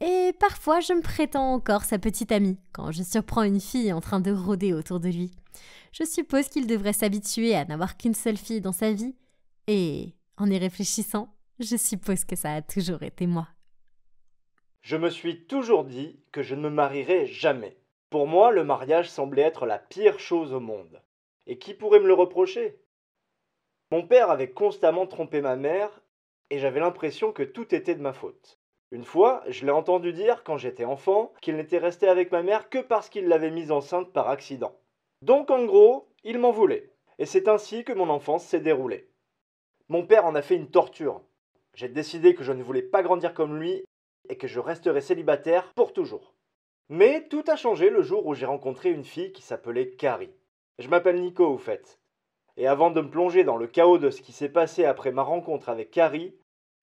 Et parfois, je me prétends encore sa petite amie quand je surprends une fille en train de rôder autour de lui. Je suppose qu'il devrait s'habituer à n'avoir qu'une seule fille dans sa vie. Et en y réfléchissant, je suppose que ça a toujours été moi. Je me suis toujours dit que je ne me marierais jamais. Pour moi, le mariage semblait être la pire chose au monde. Et qui pourrait me le reprocher Mon père avait constamment trompé ma mère, et j'avais l'impression que tout était de ma faute. Une fois, je l'ai entendu dire, quand j'étais enfant, qu'il n'était resté avec ma mère que parce qu'il l'avait mise enceinte par accident. Donc en gros, il m'en voulait. Et c'est ainsi que mon enfance s'est déroulée. Mon père en a fait une torture. J'ai décidé que je ne voulais pas grandir comme lui et que je resterais célibataire pour toujours. Mais tout a changé le jour où j'ai rencontré une fille qui s'appelait Carrie. Je m'appelle Nico au fait. Et avant de me plonger dans le chaos de ce qui s'est passé après ma rencontre avec Carrie,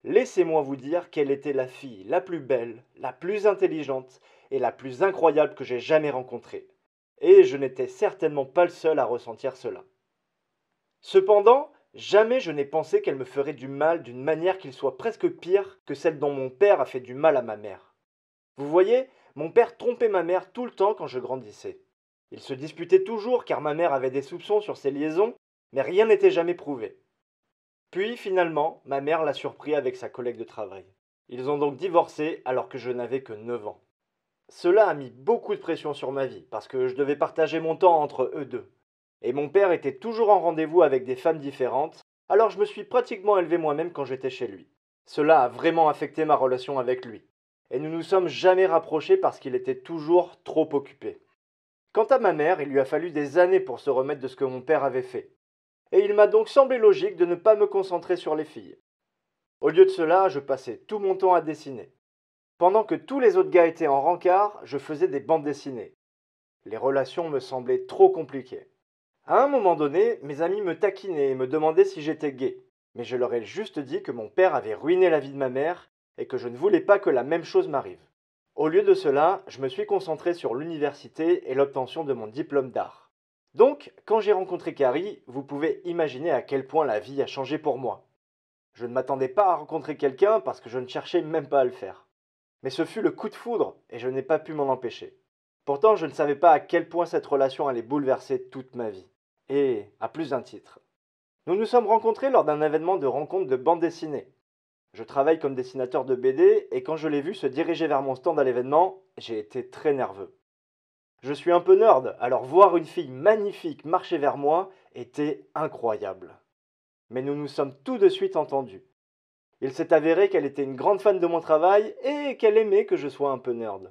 laissez-moi vous dire qu'elle était la fille la plus belle, la plus intelligente et la plus incroyable que j'ai jamais rencontrée. Et je n'étais certainement pas le seul à ressentir cela. Cependant, Jamais je n'ai pensé qu'elle me ferait du mal d'une manière qu'il soit presque pire que celle dont mon père a fait du mal à ma mère. Vous voyez, mon père trompait ma mère tout le temps quand je grandissais. Ils se disputaient toujours car ma mère avait des soupçons sur ses liaisons, mais rien n'était jamais prouvé. Puis finalement, ma mère l'a surpris avec sa collègue de travail. Ils ont donc divorcé alors que je n'avais que 9 ans. Cela a mis beaucoup de pression sur ma vie parce que je devais partager mon temps entre eux deux. Et mon père était toujours en rendez-vous avec des femmes différentes, alors je me suis pratiquement élevé moi-même quand j'étais chez lui. Cela a vraiment affecté ma relation avec lui. Et nous nous sommes jamais rapprochés parce qu'il était toujours trop occupé. Quant à ma mère, il lui a fallu des années pour se remettre de ce que mon père avait fait. Et il m'a donc semblé logique de ne pas me concentrer sur les filles. Au lieu de cela, je passais tout mon temps à dessiner. Pendant que tous les autres gars étaient en rancard, je faisais des bandes dessinées. Les relations me semblaient trop compliquées. À un moment donné, mes amis me taquinaient et me demandaient si j'étais gay. Mais je leur ai juste dit que mon père avait ruiné la vie de ma mère et que je ne voulais pas que la même chose m'arrive. Au lieu de cela, je me suis concentré sur l'université et l'obtention de mon diplôme d'art. Donc, quand j'ai rencontré Carrie, vous pouvez imaginer à quel point la vie a changé pour moi. Je ne m'attendais pas à rencontrer quelqu'un parce que je ne cherchais même pas à le faire. Mais ce fut le coup de foudre et je n'ai pas pu m'en empêcher. Pourtant, je ne savais pas à quel point cette relation allait bouleverser toute ma vie et à plus d'un titre. Nous nous sommes rencontrés lors d'un événement de rencontre de bande dessinée. Je travaille comme dessinateur de BD et quand je l'ai vu se diriger vers mon stand à l'événement, j'ai été très nerveux. Je suis un peu nerd, alors voir une fille magnifique marcher vers moi était incroyable. Mais nous nous sommes tout de suite entendus. Il s'est avéré qu'elle était une grande fan de mon travail et qu'elle aimait que je sois un peu nerd.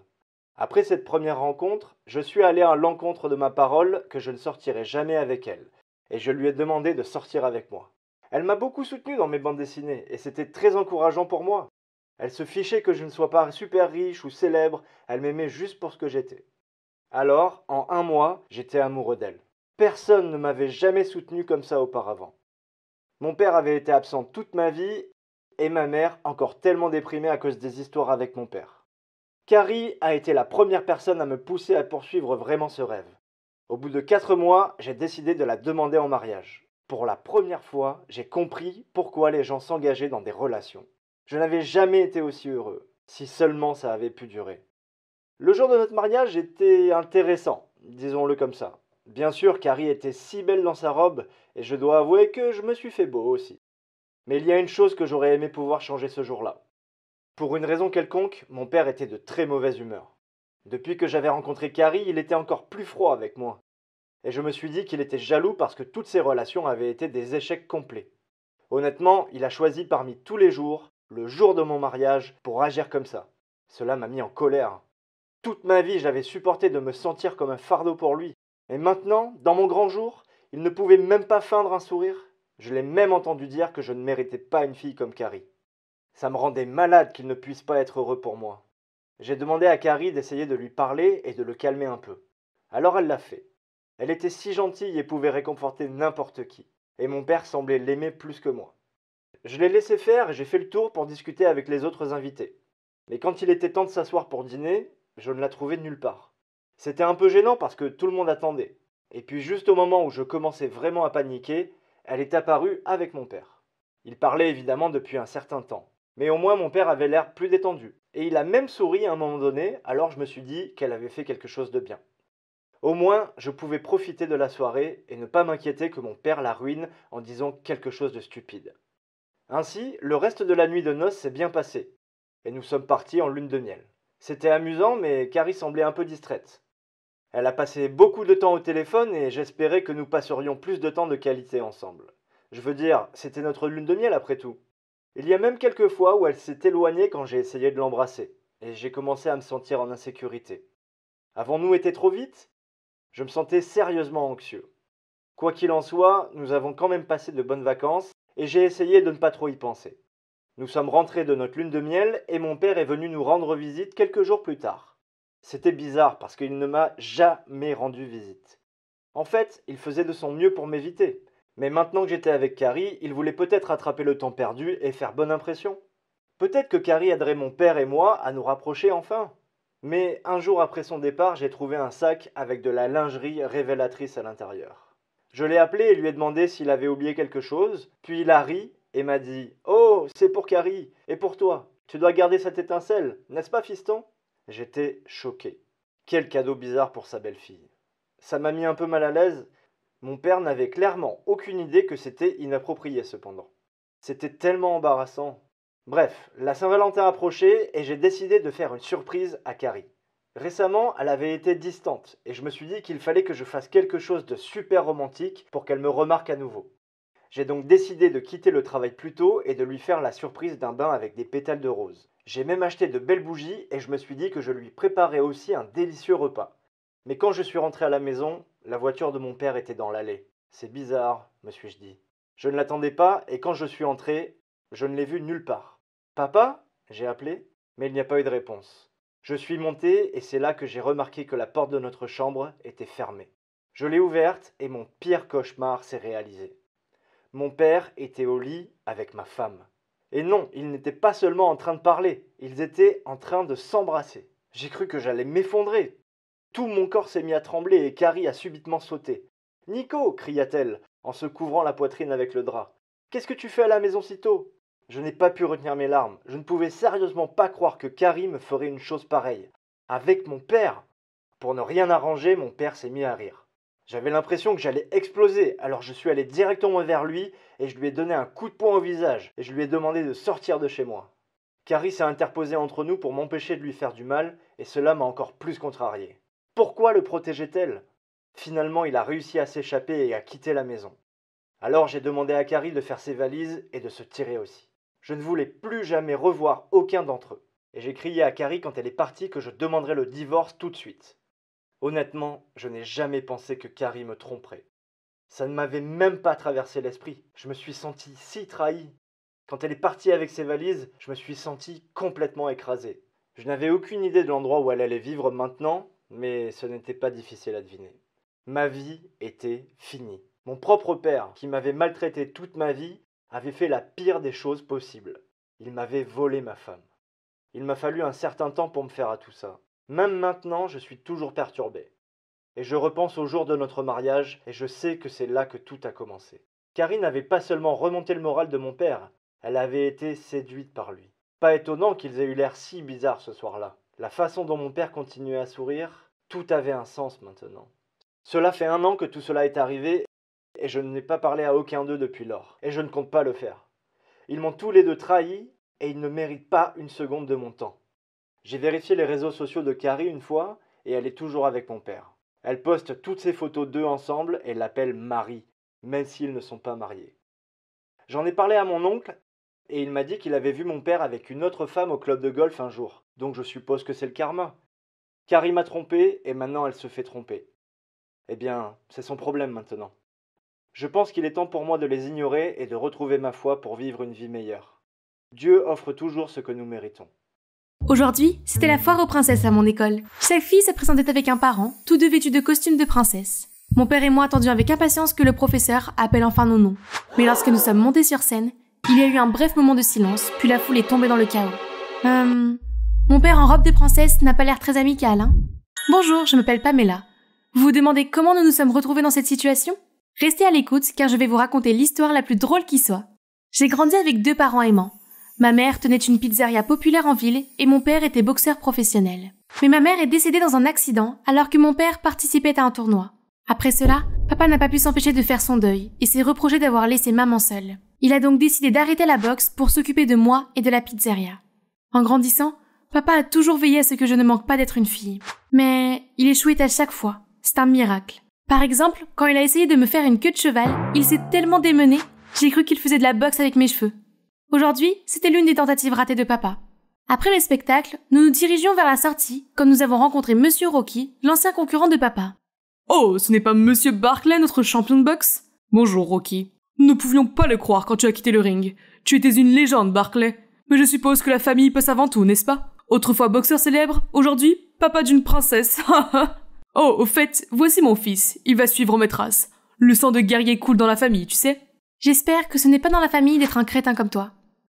Après cette première rencontre, je suis allé à l'encontre de ma parole que je ne sortirai jamais avec elle, et je lui ai demandé de sortir avec moi. Elle m'a beaucoup soutenu dans mes bandes dessinées, et c'était très encourageant pour moi. Elle se fichait que je ne sois pas super riche ou célèbre, elle m'aimait juste pour ce que j'étais. Alors, en un mois, j'étais amoureux d'elle. Personne ne m'avait jamais soutenu comme ça auparavant. Mon père avait été absent toute ma vie, et ma mère encore tellement déprimée à cause des histoires avec mon père. Carrie a été la première personne à me pousser à poursuivre vraiment ce rêve. Au bout de 4 mois, j'ai décidé de la demander en mariage. Pour la première fois, j'ai compris pourquoi les gens s'engageaient dans des relations. Je n'avais jamais été aussi heureux, si seulement ça avait pu durer. Le jour de notre mariage était intéressant, disons-le comme ça. Bien sûr, Carrie était si belle dans sa robe, et je dois avouer que je me suis fait beau aussi. Mais il y a une chose que j'aurais aimé pouvoir changer ce jour-là. Pour une raison quelconque, mon père était de très mauvaise humeur. Depuis que j'avais rencontré Carrie, il était encore plus froid avec moi. Et je me suis dit qu'il était jaloux parce que toutes ses relations avaient été des échecs complets. Honnêtement, il a choisi parmi tous les jours, le jour de mon mariage, pour agir comme ça. Cela m'a mis en colère. Toute ma vie, j'avais supporté de me sentir comme un fardeau pour lui. Et maintenant, dans mon grand jour, il ne pouvait même pas feindre un sourire. Je l'ai même entendu dire que je ne méritais pas une fille comme Carrie. Ça me rendait malade qu'il ne puisse pas être heureux pour moi. J'ai demandé à Carrie d'essayer de lui parler et de le calmer un peu. Alors elle l'a fait. Elle était si gentille et pouvait réconforter n'importe qui, et mon père semblait l'aimer plus que moi. Je l'ai laissé faire et j'ai fait le tour pour discuter avec les autres invités. Mais quand il était temps de s'asseoir pour dîner, je ne la trouvais nulle part. C'était un peu gênant parce que tout le monde attendait. Et puis juste au moment où je commençais vraiment à paniquer, elle est apparue avec mon père. Il parlait évidemment depuis un certain temps. Mais au moins mon père avait l'air plus détendu. Et il a même souri à un moment donné, alors je me suis dit qu'elle avait fait quelque chose de bien. Au moins, je pouvais profiter de la soirée et ne pas m'inquiéter que mon père la ruine en disant quelque chose de stupide. Ainsi, le reste de la nuit de noces s'est bien passé, et nous sommes partis en lune de miel. C'était amusant, mais Carrie semblait un peu distraite. Elle a passé beaucoup de temps au téléphone et j'espérais que nous passerions plus de temps de qualité ensemble. Je veux dire, c'était notre lune de miel après tout. Il y a même quelques fois où elle s'est éloignée quand j'ai essayé de l'embrasser, et j'ai commencé à me sentir en insécurité. Avons-nous été trop vite Je me sentais sérieusement anxieux. Quoi qu'il en soit, nous avons quand même passé de bonnes vacances, et j'ai essayé de ne pas trop y penser. Nous sommes rentrés de notre lune de miel, et mon père est venu nous rendre visite quelques jours plus tard. C'était bizarre parce qu'il ne m'a jamais rendu visite. En fait, il faisait de son mieux pour m'éviter, mais maintenant que j'étais avec Carrie, il voulait peut-être rattraper le temps perdu et faire bonne impression. Peut-être que Carrie aiderait mon père et moi à nous rapprocher enfin. Mais un jour après son départ, j'ai trouvé un sac avec de la lingerie révélatrice à l'intérieur. Je l'ai appelé et lui ai demandé s'il avait oublié quelque chose, puis il a ri et m'a dit Oh, c'est pour Carrie, et pour toi. Tu dois garder cette étincelle, n'est-ce pas, fiston J'étais choqué. Quel cadeau bizarre pour sa belle-fille. Ça m'a mis un peu mal à l'aise, mon père n'avait clairement aucune idée que c'était inapproprié cependant. C'était tellement embarrassant. Bref, la Saint-Valentin approchait et j'ai décidé de faire une surprise à Carrie. Récemment, elle avait été distante et je me suis dit qu'il fallait que je fasse quelque chose de super romantique pour qu'elle me remarque à nouveau. J'ai donc décidé de quitter le travail plus tôt et de lui faire la surprise d'un bain avec des pétales de rose. J'ai même acheté de belles bougies et je me suis dit que je lui préparais aussi un délicieux repas. Mais quand je suis rentré à la maison, la voiture de mon père était dans l'allée. C'est bizarre, me suis-je dit. Je ne l'attendais pas, et quand je suis entré, je ne l'ai vu nulle part. Papa j'ai appelé, mais il n'y a pas eu de réponse. Je suis monté, et c'est là que j'ai remarqué que la porte de notre chambre était fermée. Je l'ai ouverte, et mon pire cauchemar s'est réalisé. Mon père était au lit avec ma femme. Et non, ils n'étaient pas seulement en train de parler, ils étaient en train de s'embrasser. J'ai cru que j'allais m'effondrer, tout mon corps s'est mis à trembler et Carrie a subitement sauté. Nico cria-t-elle, en se couvrant la poitrine avec le drap. Qu'est-ce que tu fais à la maison si tôt Je n'ai pas pu retenir mes larmes. Je ne pouvais sérieusement pas croire que Carrie me ferait une chose pareille. Avec mon père Pour ne rien arranger, mon père s'est mis à rire. J'avais l'impression que j'allais exploser, alors je suis allé directement vers lui et je lui ai donné un coup de poing au visage et je lui ai demandé de sortir de chez moi. Carrie s'est interposée entre nous pour m'empêcher de lui faire du mal et cela m'a encore plus contrarié. Pourquoi le protégeait-elle Finalement, il a réussi à s'échapper et à quitter la maison. Alors j'ai demandé à Carrie de faire ses valises et de se tirer aussi. Je ne voulais plus jamais revoir aucun d'entre eux. Et j'ai crié à Carrie quand elle est partie que je demanderais le divorce tout de suite. Honnêtement, je n'ai jamais pensé que Carrie me tromperait. Ça ne m'avait même pas traversé l'esprit. Je me suis senti si trahi. Quand elle est partie avec ses valises, je me suis senti complètement écrasé. Je n'avais aucune idée de l'endroit où elle allait vivre maintenant, mais ce n'était pas difficile à deviner. Ma vie était finie. Mon propre père, qui m'avait maltraité toute ma vie, avait fait la pire des choses possibles. Il m'avait volé ma femme. Il m'a fallu un certain temps pour me faire à tout ça. Même maintenant, je suis toujours perturbé. Et je repense au jour de notre mariage, et je sais que c'est là que tout a commencé. Karine n'avait pas seulement remonté le moral de mon père, elle avait été séduite par lui. Pas étonnant qu'ils aient eu l'air si bizarre ce soir-là. La façon dont mon père continuait à sourire, tout avait un sens maintenant. Cela fait un an que tout cela est arrivé et je n'ai pas parlé à aucun d'eux depuis lors, et je ne compte pas le faire. Ils m'ont tous les deux trahi et ils ne méritent pas une seconde de mon temps. J'ai vérifié les réseaux sociaux de Carrie une fois et elle est toujours avec mon père. Elle poste toutes ses photos d'eux ensemble et l'appelle Marie, même s'ils ne sont pas mariés. J'en ai parlé à mon oncle et il m'a dit qu'il avait vu mon père avec une autre femme au club de golf un jour, donc je suppose que c'est le karma. Car il m'a trompé et maintenant elle se fait tromper. Eh bien, c'est son problème maintenant. Je pense qu'il est temps pour moi de les ignorer et de retrouver ma foi pour vivre une vie meilleure. Dieu offre toujours ce que nous méritons. Aujourd'hui, c'était la foire aux princesses à mon école. Chaque fille se présentait avec un parent, tous deux vêtus de costumes de princesse. Mon père et moi attendions avec impatience que le professeur appelle enfin nos noms. Mais lorsque nous sommes montés sur scène, il y a eu un bref moment de silence, puis la foule est tombée dans le chaos. Euh, mon père en robe de princesse n'a pas l'air très amical, hein Bonjour, je m'appelle Pamela. Vous vous demandez comment nous nous sommes retrouvés dans cette situation Restez à l'écoute car je vais vous raconter l'histoire la plus drôle qui soit. J'ai grandi avec deux parents aimants. Ma mère tenait une pizzeria populaire en ville et mon père était boxeur professionnel. Mais ma mère est décédée dans un accident alors que mon père participait à un tournoi. Après cela, papa n'a pas pu s'empêcher de faire son deuil et s'est reproché d'avoir laissé maman seule. Il a donc décidé d'arrêter la boxe pour s'occuper de moi et de la pizzeria. En grandissant, Papa a toujours veillé à ce que je ne manque pas d'être une fille. Mais il échouait à chaque fois. C'est un miracle. Par exemple, quand il a essayé de me faire une queue de cheval, il s'est tellement démené, j'ai cru qu'il faisait de la boxe avec mes cheveux. Aujourd'hui, c'était l'une des tentatives ratées de papa. Après le spectacle, nous nous dirigions vers la sortie quand nous avons rencontré Monsieur Rocky, l'ancien concurrent de papa. Oh, ce n'est pas Monsieur Barclay, notre champion de boxe Bonjour Rocky. Nous ne pouvions pas le croire quand tu as quitté le ring. Tu étais une légende, Barclay. Mais je suppose que la famille passe avant tout, n'est-ce pas Autrefois boxeur célèbre, aujourd'hui papa d'une princesse. oh, au fait, voici mon fils, il va suivre mes traces. Le sang de guerrier coule dans la famille, tu sais. J'espère que ce n'est pas dans la famille d'être un crétin comme toi.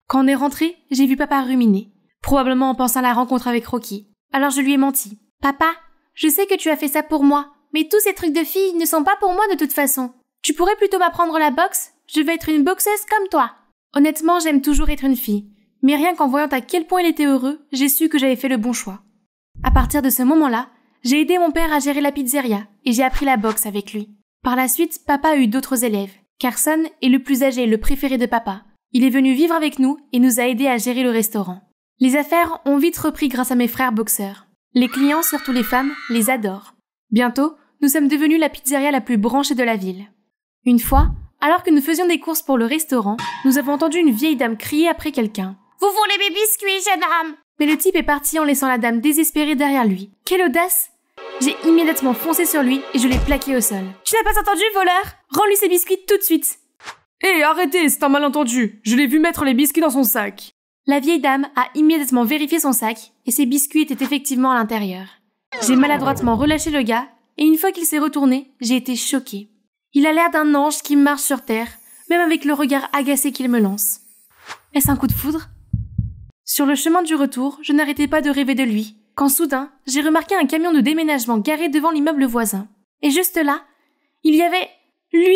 Quand on est rentré, j'ai vu papa ruminer, probablement en pensant à la rencontre avec Rocky. Alors je lui ai menti. Papa, je sais que tu as fait ça pour moi, mais tous ces trucs de filles ne sont pas pour moi de toute façon. Tu pourrais plutôt m'apprendre la boxe Je vais être une boxeuse comme toi. Honnêtement, j'aime toujours être une fille mais rien qu'en voyant à quel point il était heureux, j'ai su que j'avais fait le bon choix. À partir de ce moment-là, j'ai aidé mon père à gérer la pizzeria et j'ai appris la boxe avec lui. Par la suite, papa a eu d'autres élèves. Carson est le plus âgé, et le préféré de papa. Il est venu vivre avec nous et nous a aidés à gérer le restaurant. Les affaires ont vite repris grâce à mes frères boxeurs. Les clients, surtout les femmes, les adorent. Bientôt, nous sommes devenus la pizzeria la plus branchée de la ville. Une fois, alors que nous faisions des courses pour le restaurant, nous avons entendu une vieille dame crier après quelqu'un. Vous voulez mes biscuits, jeune rame Mais le type est parti en laissant la dame désespérée derrière lui. Quelle audace J'ai immédiatement foncé sur lui et je l'ai plaqué au sol. Tu n'as pas entendu, voleur Rends-lui ses biscuits tout de suite Hé, eh, arrêtez, c'est un malentendu Je l'ai vu mettre les biscuits dans son sac La vieille dame a immédiatement vérifié son sac et ses biscuits étaient effectivement à l'intérieur. J'ai maladroitement relâché le gars et une fois qu'il s'est retourné, j'ai été choquée. Il a l'air d'un ange qui marche sur terre, même avec le regard agacé qu'il me lance. Est-ce un coup de foudre sur le chemin du retour, je n'arrêtais pas de rêver de lui, quand soudain, j'ai remarqué un camion de déménagement garé devant l'immeuble voisin. Et juste là, il y avait lui.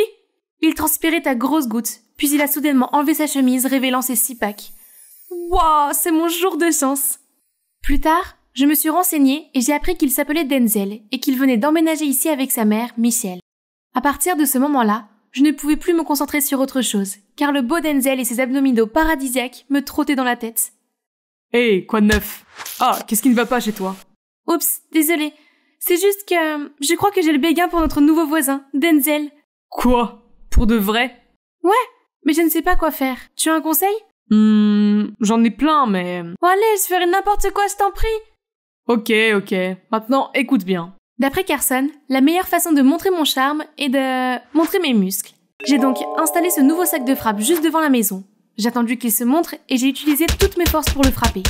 Il transpirait à grosses gouttes, puis il a soudainement enlevé sa chemise, révélant ses six packs. Waouh, c'est mon jour de chance. Plus tard, je me suis renseignée et j'ai appris qu'il s'appelait Denzel et qu'il venait d'emménager ici avec sa mère, Michelle. À partir de ce moment-là, je ne pouvais plus me concentrer sur autre chose, car le beau Denzel et ses abdominaux paradisiaques me trottaient dans la tête. Eh quoi de neuf Ah, qu'est-ce qui ne va pas chez toi Oups, désolé. C'est juste que euh, je crois que j'ai le béguin pour notre nouveau voisin, Denzel. Quoi Pour de vrai Ouais, mais je ne sais pas quoi faire. Tu as un conseil Hmm, j'en ai plein, mais... allez, je ferai n'importe quoi, je t'en prie. Ok, ok. Maintenant, écoute bien. D'après Carson, la meilleure façon de montrer mon charme est de montrer mes muscles. J'ai donc installé ce nouveau sac de frappe juste devant la maison. J'ai attendu qu'il se montre et j'ai utilisé toutes mes forces pour le frapper.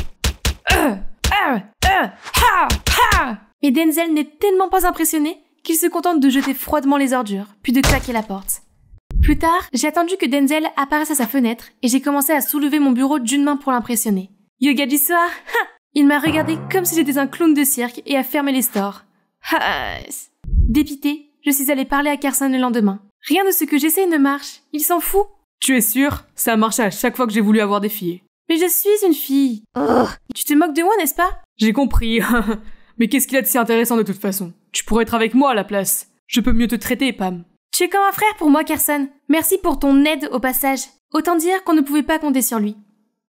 Mais euh, euh, euh, Denzel n'est tellement pas impressionné qu'il se contente de jeter froidement les ordures, puis de claquer la porte. Plus tard, j'ai attendu que Denzel apparaisse à sa fenêtre et j'ai commencé à soulever mon bureau d'une main pour l'impressionner. Yoga du soir Il m'a regardé comme si j'étais un clown de cirque et a fermé les stores. Dépité, je suis allée parler à Carson le lendemain. Rien de ce que j'essaye ne marche, il s'en fout. Tu es sûre Ça a marché à chaque fois que j'ai voulu avoir des filles. Mais je suis une fille. Tu te moques de moi, n'est-ce pas J'ai compris. Mais qu'est-ce qu'il a de si intéressant de toute façon Tu pourrais être avec moi à la place. Je peux mieux te traiter, Pam. Tu es comme un frère pour moi, Carson. Merci pour ton aide au passage. Autant dire qu'on ne pouvait pas compter sur lui.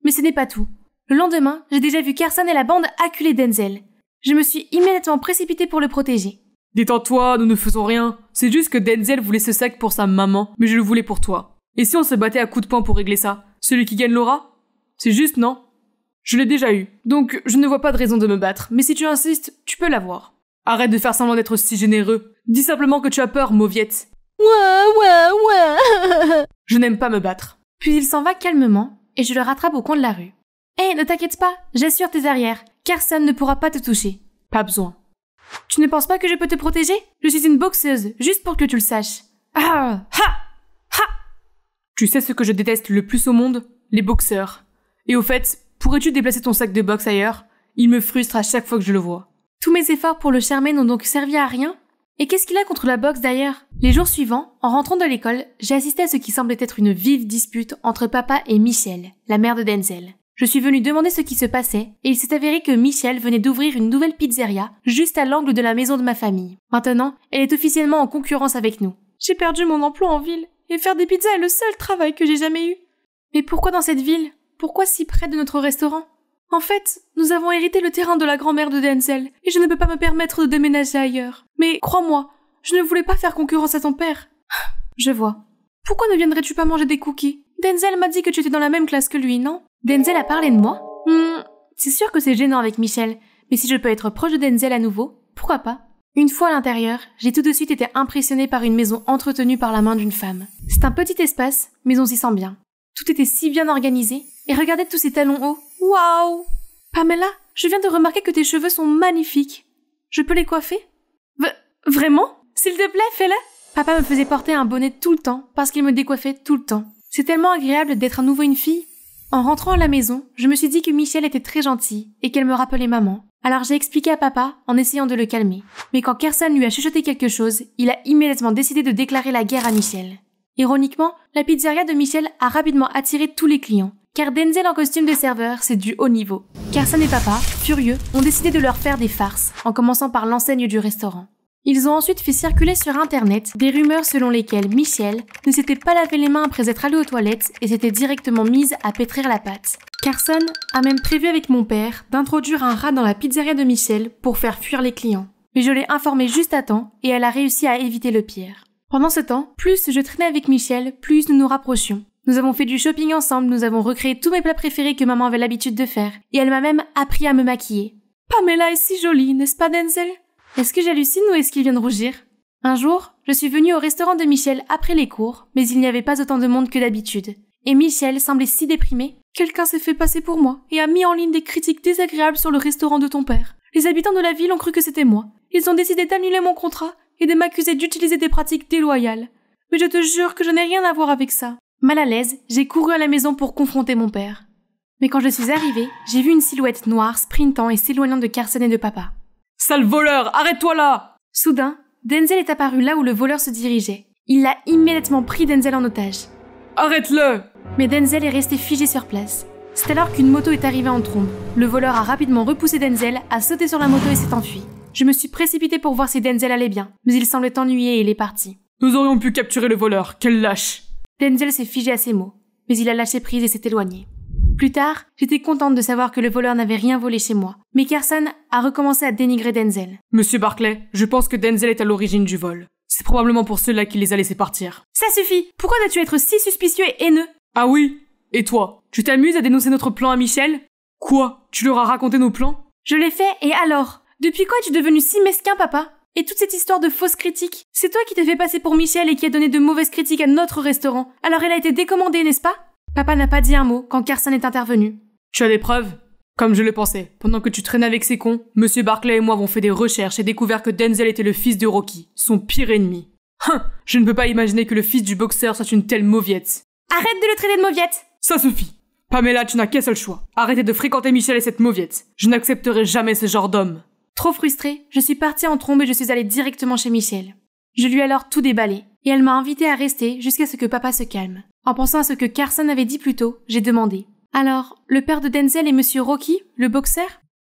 Mais ce n'est pas tout. Le lendemain, j'ai déjà vu Carson et la bande acculer Denzel. Je me suis immédiatement précipitée pour le protéger. Détends-toi, nous ne faisons rien. C'est juste que Denzel voulait ce sac pour sa maman, mais je le voulais pour toi. Et si on se battait à coups de poing pour régler ça Celui qui gagne l'aura C'est juste, non Je l'ai déjà eu, donc je ne vois pas de raison de me battre, mais si tu insistes, tu peux l'avoir. Arrête de faire semblant d'être si généreux. Dis simplement que tu as peur, mauviette. Ouais, ouais, ouais. je n'aime pas me battre. Puis il s'en va calmement, et je le rattrape au coin de la rue. Hé, eh, ne t'inquiète pas, j'assure tes arrières. Carson ne pourra pas te toucher. Pas besoin. Tu ne penses pas que je peux te protéger Je suis une boxeuse, juste pour que tu le saches. Ah Ha tu sais ce que je déteste le plus au monde Les boxeurs. Et au fait, pourrais-tu déplacer ton sac de boxe ailleurs Il me frustre à chaque fois que je le vois. Tous mes efforts pour le charmer n'ont donc servi à rien Et qu'est-ce qu'il a contre la boxe d'ailleurs Les jours suivants, en rentrant de l'école, j'ai assisté à ce qui semblait être une vive dispute entre papa et Michel, la mère de Denzel. Je suis venue demander ce qui se passait, et il s'est avéré que Michel venait d'ouvrir une nouvelle pizzeria juste à l'angle de la maison de ma famille. Maintenant, elle est officiellement en concurrence avec nous. J'ai perdu mon emploi en ville, et faire des pizzas est le seul travail que j'ai jamais eu. Mais pourquoi dans cette ville Pourquoi si près de notre restaurant En fait, nous avons hérité le terrain de la grand-mère de Denzel, et je ne peux pas me permettre de déménager ailleurs. Mais crois-moi, je ne voulais pas faire concurrence à ton père. Je vois. Pourquoi ne viendrais-tu pas manger des cookies Denzel m'a dit que tu étais dans la même classe que lui, non Denzel a parlé de moi hmm, C'est sûr que c'est gênant avec Michel, mais si je peux être proche de Denzel à nouveau, pourquoi pas Une fois à l'intérieur, j'ai tout de suite été impressionnée par une maison entretenue par la main d'une femme. C'est un petit espace, mais on s'y sent bien. Tout était si bien organisé, et regardez tous ces talons hauts. Waouh Pamela, je viens de remarquer que tes cheveux sont magnifiques. Je peux les coiffer Vraiment S'il te plaît, fais-le Papa me faisait porter un bonnet tout le temps, parce qu'il me décoiffait tout le temps. C'est tellement agréable d'être à nouveau une fille. En rentrant à la maison, je me suis dit que Michel était très gentil, et qu'elle me rappelait maman. Alors j'ai expliqué à papa en essayant de le calmer. Mais quand Kersan lui a chuchoté quelque chose, il a immédiatement décidé de déclarer la guerre à Michel. Ironiquement, la pizzeria de Michel a rapidement attiré tous les clients, car Denzel en costume de serveur, c'est du haut niveau. Carson et Papa, furieux, ont décidé de leur faire des farces, en commençant par l'enseigne du restaurant. Ils ont ensuite fait circuler sur internet des rumeurs selon lesquelles Michel ne s'était pas lavé les mains après être allé aux toilettes et s'était directement mise à pétrir la pâte. Carson a même prévu avec mon père d'introduire un rat dans la pizzeria de Michel pour faire fuir les clients. Mais je l'ai informé juste à temps et elle a réussi à éviter le pire. Pendant ce temps, plus je traînais avec Michel, plus nous nous rapprochions. Nous avons fait du shopping ensemble, nous avons recréé tous mes plats préférés que maman avait l'habitude de faire, et elle m'a même appris à me maquiller. Pamela est si jolie, n'est-ce pas Denzel Est-ce que j'hallucine ou est-ce qu'il vient de rougir Un jour, je suis venue au restaurant de Michel après les cours, mais il n'y avait pas autant de monde que d'habitude. Et Michel semblait si déprimé. Quelqu'un s'est fait passer pour moi et a mis en ligne des critiques désagréables sur le restaurant de ton père. Les habitants de la ville ont cru que c'était moi. Ils ont décidé d'annuler mon contrat et de m'accuser d'utiliser des pratiques déloyales. Mais je te jure que je n'ai rien à voir avec ça. Mal à l'aise, j'ai couru à la maison pour confronter mon père. Mais quand je suis arrivée, j'ai vu une silhouette noire sprintant et s'éloignant de Carson et de papa. Sale voleur, arrête-toi là Soudain, Denzel est apparu là où le voleur se dirigeait. Il a immédiatement pris Denzel en otage. Arrête-le Mais Denzel est resté figé sur place. C'est alors qu'une moto est arrivée en trombe. Le voleur a rapidement repoussé Denzel, a sauté sur la moto et s'est enfui. Je me suis précipité pour voir si Denzel allait bien, mais il semblait ennuyé et il est parti. Nous aurions pu capturer le voleur, quel lâche Denzel s'est figé à ces mots, mais il a lâché prise et s'est éloigné. Plus tard, j'étais contente de savoir que le voleur n'avait rien volé chez moi, mais Carson a recommencé à dénigrer Denzel. Monsieur Barclay, je pense que Denzel est à l'origine du vol. C'est probablement pour cela qu'il les a laissés partir. Ça suffit Pourquoi dois-tu être si suspicieux et haineux Ah oui Et toi Tu t'amuses à dénoncer notre plan à Michel Quoi Tu leur as raconté nos plans Je l'ai fait, et alors depuis quoi es-tu devenu si mesquin, papa Et toute cette histoire de fausses critiques C'est toi qui t'es fait passer pour Michel et qui a donné de mauvaises critiques à notre restaurant. Alors elle a été décommandée, n'est-ce pas Papa n'a pas dit un mot quand Carson est intervenu. Tu as des preuves Comme je le pensais, pendant que tu traînes avec ces cons, Monsieur Barclay et moi avons fait des recherches et découvert que Denzel était le fils de Rocky, son pire ennemi. Hein, je ne peux pas imaginer que le fils du boxeur soit une telle mauviette. Arrête de le traiter de mauviette Ça suffit Pamela, tu n'as qu'un seul choix. Arrêtez de fréquenter Michel et cette mauviette. Je n'accepterai jamais ce genre d'homme. Trop frustrée, je suis partie en trombe et je suis allée directement chez Michel. Je lui ai alors tout déballé, et elle m'a invitée à rester jusqu'à ce que papa se calme. En pensant à ce que Carson avait dit plus tôt, j'ai demandé. Alors, le père de Denzel est monsieur Rocky, le boxeur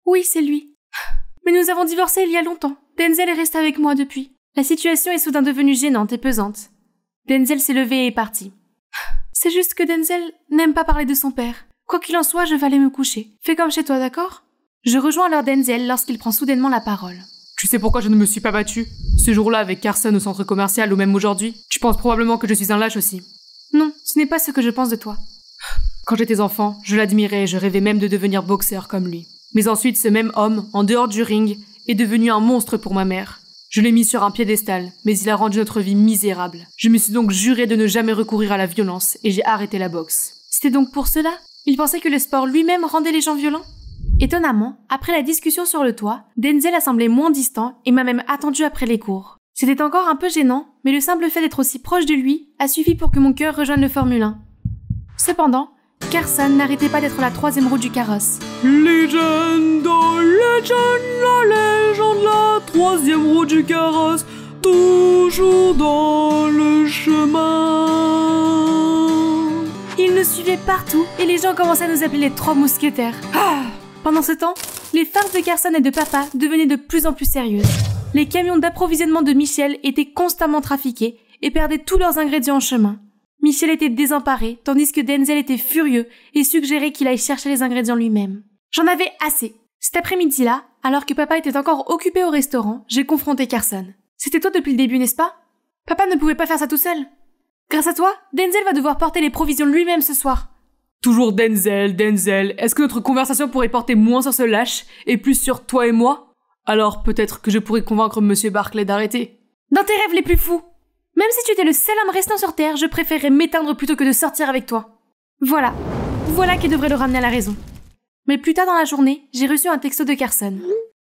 Oui, c'est lui. Mais nous avons divorcé il y a longtemps. Denzel est resté avec moi depuis. La situation est soudain devenue gênante et pesante. Denzel s'est levé et est parti. C'est juste que Denzel n'aime pas parler de son père. Quoi qu'il en soit, je vais aller me coucher. Fais comme chez toi, d'accord je rejoins alors Denzel lorsqu'il prend soudainement la parole. Tu sais pourquoi je ne me suis pas battu Ce jour-là avec Carson au centre commercial ou même aujourd'hui Tu penses probablement que je suis un lâche aussi. Non, ce n'est pas ce que je pense de toi. Quand j'étais enfant, je l'admirais et je rêvais même de devenir boxeur comme lui. Mais ensuite, ce même homme, en dehors du ring, est devenu un monstre pour ma mère. Je l'ai mis sur un piédestal, mais il a rendu notre vie misérable. Je me suis donc juré de ne jamais recourir à la violence et j'ai arrêté la boxe. C'était donc pour cela Il pensait que le sport lui-même rendait les gens violents Étonnamment, après la discussion sur le toit, Denzel a semblé moins distant et m'a même attendu après les cours. C'était encore un peu gênant, mais le simple fait d'être aussi proche de lui a suffi pour que mon cœur rejoigne le Formule 1. Cependant, Carson n'arrêtait pas d'être la troisième roue du carrosse. Legend, oh legend, la légende, la troisième roue du carrosse, toujours dans le chemin. Il nous suivait partout et les gens commençaient à nous appeler les trois mousquetaires. Ah pendant ce temps, les farces de Carson et de Papa devenaient de plus en plus sérieuses. Les camions d'approvisionnement de Michel étaient constamment trafiqués et perdaient tous leurs ingrédients en chemin. Michel était désemparé, tandis que Denzel était furieux et suggérait qu'il aille chercher les ingrédients lui-même. J'en avais assez. Cet après-midi-là, alors que papa était encore occupé au restaurant, j'ai confronté Carson. C'était toi depuis le début, n'est-ce pas Papa ne pouvait pas faire ça tout seul. Grâce à toi, Denzel va devoir porter les provisions lui-même ce soir. Toujours Denzel, Denzel. Est-ce que notre conversation pourrait porter moins sur ce lâche et plus sur toi et moi Alors peut-être que je pourrais convaincre Monsieur Barclay d'arrêter. Dans tes rêves les plus fous Même si tu étais le seul homme restant sur Terre, je préférerais m'éteindre plutôt que de sortir avec toi. Voilà. Voilà qui devrait le ramener à la raison. Mais plus tard dans la journée, j'ai reçu un texto de Carson.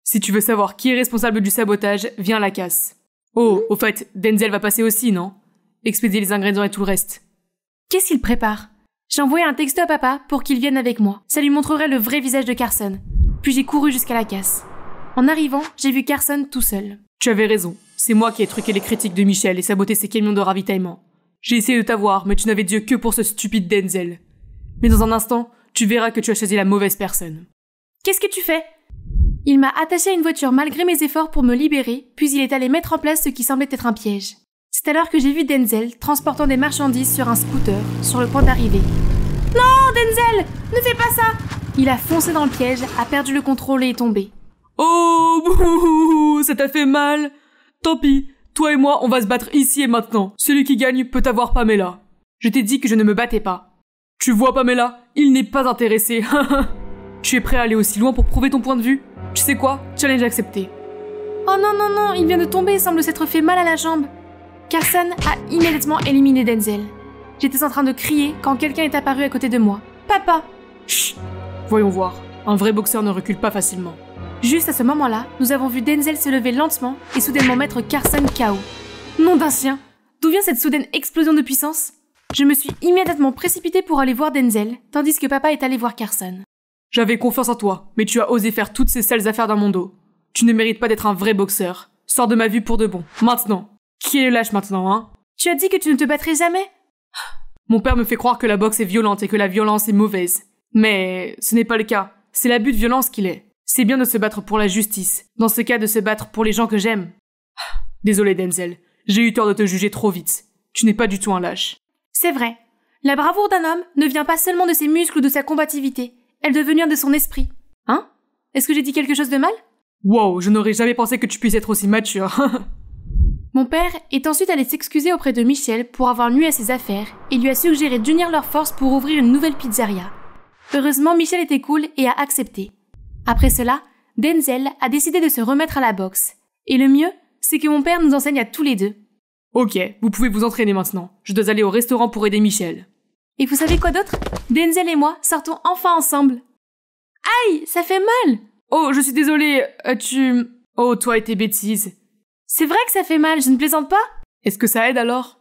Si tu veux savoir qui est responsable du sabotage, viens à la casse. Oh, au fait, Denzel va passer aussi, non Expédier les ingrédients et tout le reste. Qu'est-ce qu'il prépare j'ai envoyé un texto à papa pour qu'il vienne avec moi. Ça lui montrerait le vrai visage de Carson. Puis j'ai couru jusqu'à la casse. En arrivant, j'ai vu Carson tout seul. Tu avais raison. C'est moi qui ai truqué les critiques de Michel et saboté ses camions de ravitaillement. J'ai essayé de t'avoir, mais tu n'avais Dieu que pour ce stupide Denzel. Mais dans un instant, tu verras que tu as choisi la mauvaise personne. Qu'est-ce que tu fais Il m'a attaché à une voiture malgré mes efforts pour me libérer, puis il est allé mettre en place ce qui semblait être un piège. C'est alors que j'ai vu Denzel transportant des marchandises sur un scooter, sur le point d'arriver. Non, Denzel Ne fais pas ça Il a foncé dans le piège, a perdu le contrôle et est tombé. Oh, ça t'a fait mal Tant pis, toi et moi, on va se battre ici et maintenant. Celui qui gagne peut avoir Pamela. Je t'ai dit que je ne me battais pas. Tu vois, Pamela, il n'est pas intéressé. tu es prêt à aller aussi loin pour prouver ton point de vue Tu sais quoi Challenge accepté. Oh non, non, non, il vient de tomber semble s'être fait mal à la jambe. Carson a immédiatement éliminé Denzel. J'étais en train de crier quand quelqu'un est apparu à côté de moi. Papa Chut Voyons voir. Un vrai boxeur ne recule pas facilement. Juste à ce moment-là, nous avons vu Denzel se lever lentement et soudainement mettre Carson KO. Nom d'un sien D'où vient cette soudaine explosion de puissance Je me suis immédiatement précipité pour aller voir Denzel, tandis que papa est allé voir Carson. J'avais confiance en toi, mais tu as osé faire toutes ces sales affaires dans mon dos. Tu ne mérites pas d'être un vrai boxeur. Sors de ma vue pour de bon, maintenant qui est le lâche maintenant, hein Tu as dit que tu ne te battrais jamais ah, Mon père me fait croire que la boxe est violente et que la violence est mauvaise. Mais ce n'est pas le cas. C'est l'abus de violence qu'il est. C'est bien de se battre pour la justice. Dans ce cas, de se battre pour les gens que j'aime. Ah, désolé, Denzel. J'ai eu tort de te juger trop vite. Tu n'es pas du tout un lâche. C'est vrai. La bravoure d'un homme ne vient pas seulement de ses muscles ou de sa combativité. Elle devient de son esprit. Hein Est-ce que j'ai dit quelque chose de mal Wow, je n'aurais jamais pensé que tu puisses être aussi mature. Mon père est ensuite allé s'excuser auprès de Michel pour avoir nu à ses affaires et lui a suggéré d'unir leurs forces pour ouvrir une nouvelle pizzeria. Heureusement, Michel était cool et a accepté. Après cela, Denzel a décidé de se remettre à la boxe. Et le mieux, c'est que mon père nous enseigne à tous les deux. Ok, vous pouvez vous entraîner maintenant. Je dois aller au restaurant pour aider Michel. Et vous savez quoi d'autre Denzel et moi sortons enfin ensemble. Aïe, ça fait mal Oh, je suis désolée, tu... Oh, toi et tes bêtises. C'est vrai que ça fait mal, je ne plaisante pas Est-ce que ça aide alors